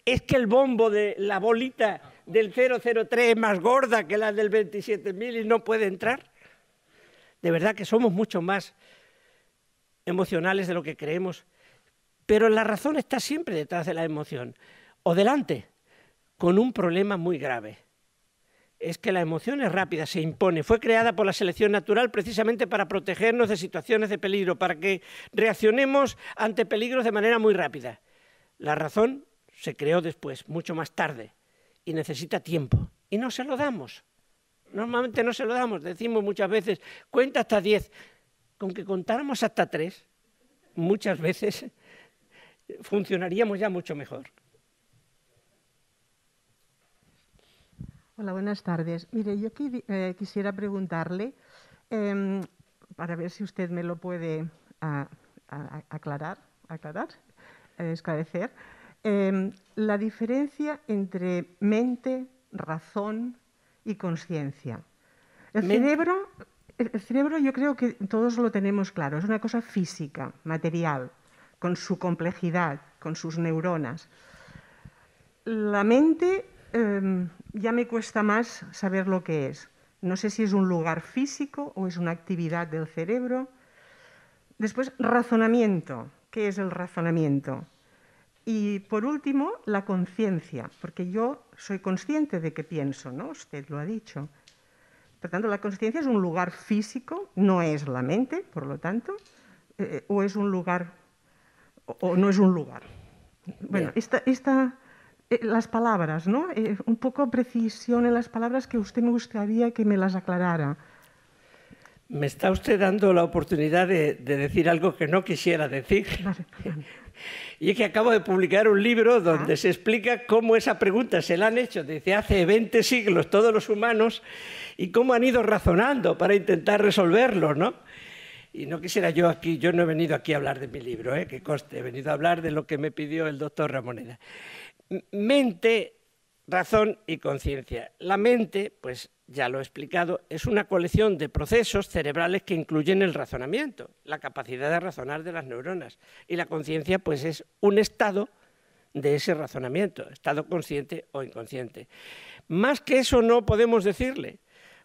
¿Es que el bombo de la bolita del 003 es más gorda que la del 27.000 y no puede entrar? De verdad que somos mucho más emocionales de lo que creemos, pero la razón está siempre detrás de la emoción o delante, con un problema muy grave. Es que la emoción es rápida, se impone. Fue creada por la selección natural precisamente para protegernos de situaciones de peligro, para que reaccionemos ante peligros de manera muy rápida. La razón se creó después, mucho más tarde y necesita tiempo. Y no se lo damos. Normalmente no se lo damos. Decimos muchas veces, cuenta hasta 10. Con que contáramos hasta 3, muchas veces funcionaríamos ya mucho mejor. Hola, buenas tardes. Mire, yo eh, quisiera preguntarle, em, para ver si usted me lo puede ah, aclarar, aclarar esclarecer. Em, la diferencia entre mente, razón y conciencia. El cerebro, yo creo que todos lo tenemos claro, es una cosa física, material, con su complejidad, con sus neuronas. La mente em, ya me cuesta más saber lo que es. No sé si es un lugar físico o es una actividad del cerebro. Después, razonamiento. ¿Qué es el razonamiento? Y por último, la conciencia, porque yo soy consciente de que pienso, ¿no? Usted lo ha dicho. Por tanto, la conciencia es un lugar físico, no es la mente, por lo tanto, eh, o es un lugar, o, no es un lugar. Bueno, esta, esta eh, las palabras, ¿no? Eh, un poco precisión en las palabras que usted me gustaría que me las aclarara. Me está usted dando la oportunidad de, decir algo que no quisiera decir. Y es que acabo de publicar un libro donde se explica cómo esa pregunta se la han hecho desde hace 20 siglos todos los humanos y cómo han ido razonando para intentar resolverlo, ¿no? Y no quisiera yo aquí, yo no he venido aquí a hablar de mi libro, ¿eh? que coste, he venido a hablar de lo que me pidió el doctor Ramoneda. Mente razón y conciencia. La mente, pues ya lo he explicado, es una colección de procesos cerebrales que incluyen el razonamiento, la capacidad de razonar de las neuronas. Y la conciencia, pues es un estado de ese razonamiento, estado consciente o inconsciente. Más que eso no podemos decirle,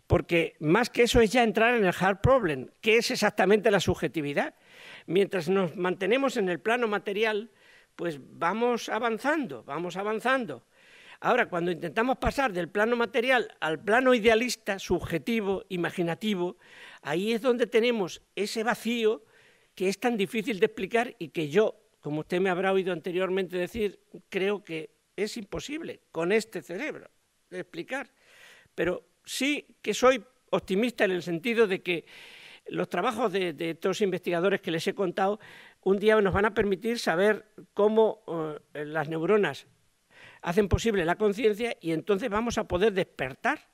porque más que eso es ya entrar en el hard problem, que es exactamente la subjetividad. Mientras nos mantenemos en el plano material, pues vamos avanzando, vamos avanzando Ahora, cuando intentamos pasar del plano material al plano idealista, subjetivo, imaginativo, ahí es donde tenemos ese vacío que es tan difícil de explicar y que yo, como usted me habrá oído anteriormente decir, creo que es imposible con este cerebro de explicar. Pero sí que soy optimista en el sentido de que los trabajos de, estos investigadores que les he contado un día nos van a permitir saber cómo eh, las neuronas hacen posible la conciencia y entonces vamos a poder despertar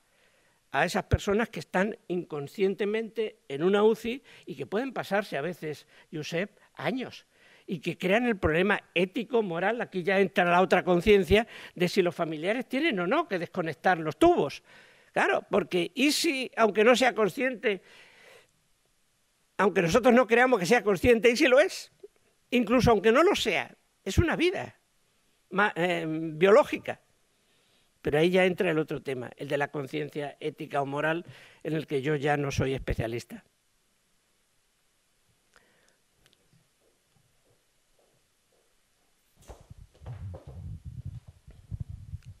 a esas personas que están inconscientemente en una UCI y que pueden pasarse a veces, Josep, años y que crean el problema ético, moral, aquí ya entra la otra conciencia de si los familiares tienen o no que desconectar los tubos. Claro, porque y si, aunque no sea consciente, aunque nosotros no creamos que sea consciente, y si lo es, incluso aunque no lo sea, es una vida, eh, biológica. Pero ahí ya entra el otro tema, el de la conciencia ética o moral, en el que yo ya no soy especialista.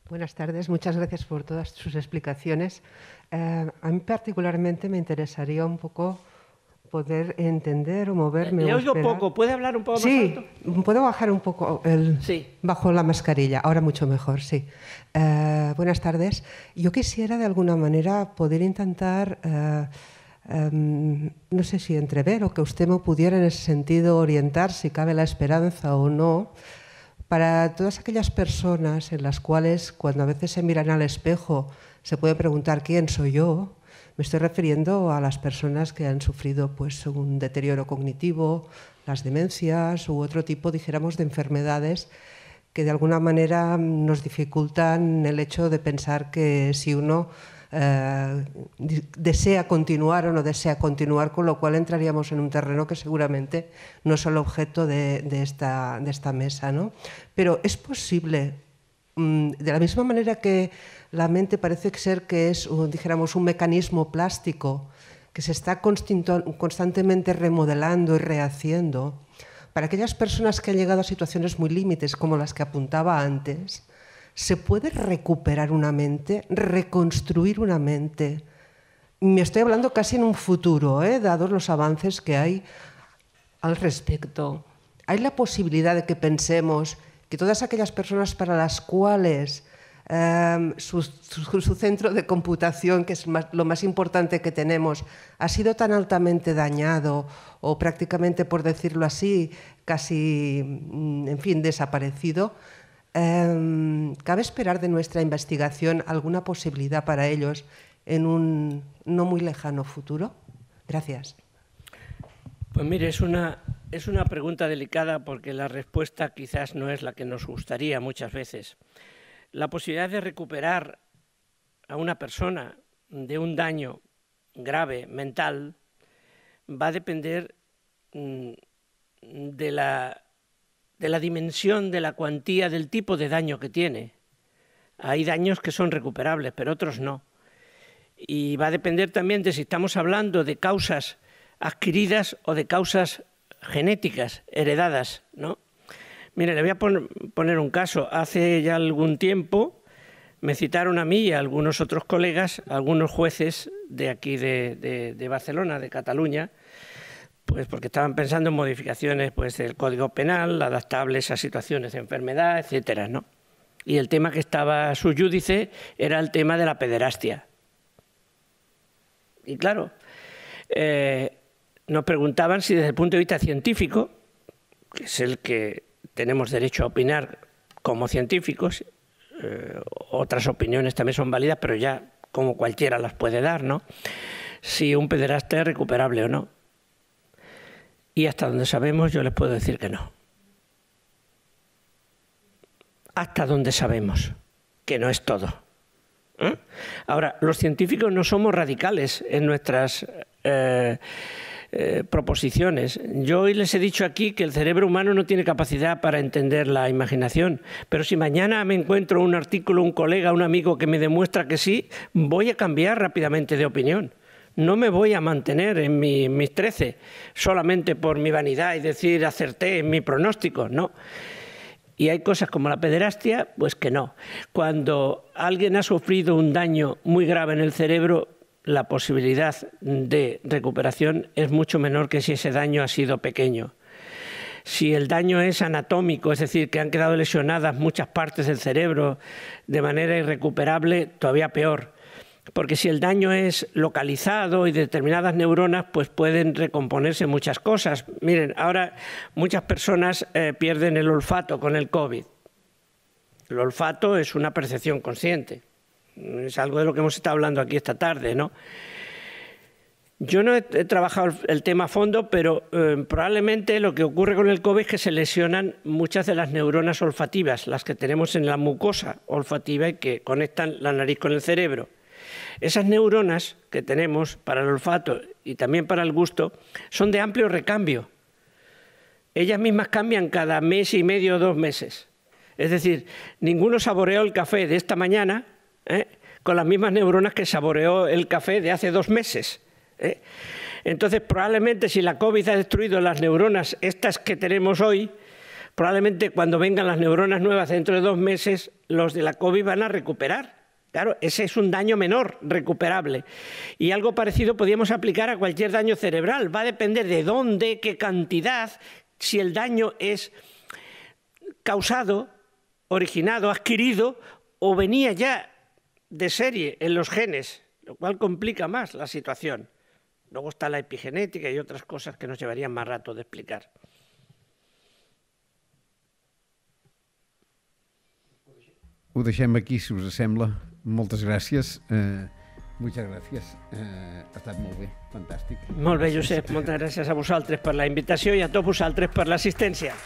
Buenas tardes, muchas gracias por todas sus explicaciones. Eh, a mí particularmente me interesaría un poco poder entender o moverme. Le oigo poco, ¿puede hablar un poco más alto? puedo bajar un poco el, bajo la mascarilla, ahora mucho mejor, sí. Eh, buenas tardes. Yo quisiera de alguna manera poder intentar, eh, em, no sé si entrever o que usted me pudiera en ese sentido orientar si cabe la esperanza o no, para todas aquellas personas en las cuales cuando a veces se miran al espejo se puede preguntar quién soy yo, me estoy refiriendo a las personas que han sufrido pues, un deterioro cognitivo, las demencias u otro tipo, dijéramos, de enfermedades que de alguna manera nos dificultan el hecho de pensar que si uno eh, desea continuar o no desea continuar, con lo cual entraríamos en un terreno que seguramente no es el objeto de, esta, de esta mesa. Pero es posible Mm, de la misma manera que la mente parece ser que es, dijéramos, un mecanismo plástico que se está constantemente remodelando y rehaciendo, para aquellas personas que han llegado a situaciones muy límites como las que apuntaba antes, ¿se puede recuperar una mente, reconstruir una mente? Me estoy hablando casi en un futuro, ¿eh? dados los avances que hay al respecto. ¿Hay la posibilidad de que pensemos que todas aquellas personas para las cuales em, su, centro de computación, que es lo más importante que tenemos, ha sido tan altamente dañado o prácticamente, por decirlo así, casi, mm, en fin, desaparecido, em, ¿cabe esperar de nuestra investigación alguna posibilidad para ellos en un no muy lejano futuro? Gracias. Pues mire, es una, es una pregunta delicada porque la respuesta quizás no es la que nos gustaría muchas veces. La posibilidad de recuperar a una persona de un daño grave mental va a depender mm, de la, de la dimensión, de la cuantía, del tipo de daño que tiene. Hay daños que son recuperables, pero otros no. Y va a depender también de si estamos hablando de causas adquiridas o de causas genéticas heredadas, ¿no? Mire, le voy a poner un caso. Hace ya algún tiempo me citaron a mí y a algunos otros colegas, algunos jueces de aquí de, Barcelona, de Cataluña, pues porque estaban pensando en modificaciones pues, del Código Penal, adaptables a situaciones de enfermedad, etcétera, ¿no? Y el tema que estaba su yúdice era el tema de la pederastia. Y claro, eh, nos preguntaban si desde el punto de vista científico, que es el que tenemos derecho a opinar como científicos, eh, otras opiniones también son válidas, pero ya como cualquiera las puede dar, ¿no? Si un pederasta es recuperable o no. Y hasta donde sabemos, yo les puedo decir que no. Hasta donde sabemos, que no es todo. ¿eh? Ahora, los científicos no somos radicales en nuestras eh, eh, proposiciones. Yo hoy les he dicho aquí que el cerebro humano no tiene capacidad para entender la imaginación, pero si mañana me encuentro un artículo, un colega, un amigo que me demuestra que sí, voy a cambiar rápidamente de opinión no me voy a mantener en mis trece solamente por mi vanidad y decir acerté en mi pronóstico, no. Y hay cosas como la pederastia, pues que no. Cuando alguien ha sufrido un daño muy grave en el cerebro, la posibilidad de recuperación es mucho menor que si ese daño ha sido pequeño. Si el daño es anatómico, es decir, que han quedado lesionadas muchas partes del cerebro de manera irrecuperable, todavía peor. Porque si el daño es localizado y determinadas neuronas, pues pueden recomponerse muchas cosas. Miren, ahora muchas personas eh, pierden el olfato con el COVID. El olfato es una percepción consciente. Es algo de lo que hemos estado hablando aquí esta tarde, ¿no? Yo no he, trabajado el tema a fondo, pero eh, probablemente lo que ocurre con el COVID es que se lesionan muchas de las neuronas olfativas, las que tenemos en la mucosa olfativa y que conectan la nariz con el cerebro. Esas neuronas que tenemos para el olfato y también para el gusto son de amplio recambio. Ellas mismas cambian cada mes y medio o dos meses. Es decir, ninguno saboreó el café de esta mañana ¿eh? con las mismas neuronas que saboreó el café de hace dos meses. ¿eh? Entonces, probablemente si la COVID ha destruido las neuronas, estas que tenemos hoy, probablemente cuando vengan las neuronas nuevas dentro de dos meses, los de la COVID van a recuperar. Claro, ese es un daño menor, recuperable. Y algo parecido podríamos aplicar a cualquier daño cerebral. Va a depender de dónde, qué cantidad, si el daño es causado, originado, adquirido o venía ya de serie en los genes, lo cual complica más la situación. Luego está la epigenética y otras cosas que nos llevarían más rato de explicar. Ho deixem aquí, si us sembla. Moltes gràcies. Eh, Muchas gracias. Eh, ha estat molt bé, fantàstic. Molt bé, Josep. Moltes gràcies a vosaltres per la invitació i a tots vosaltres per l'assistència.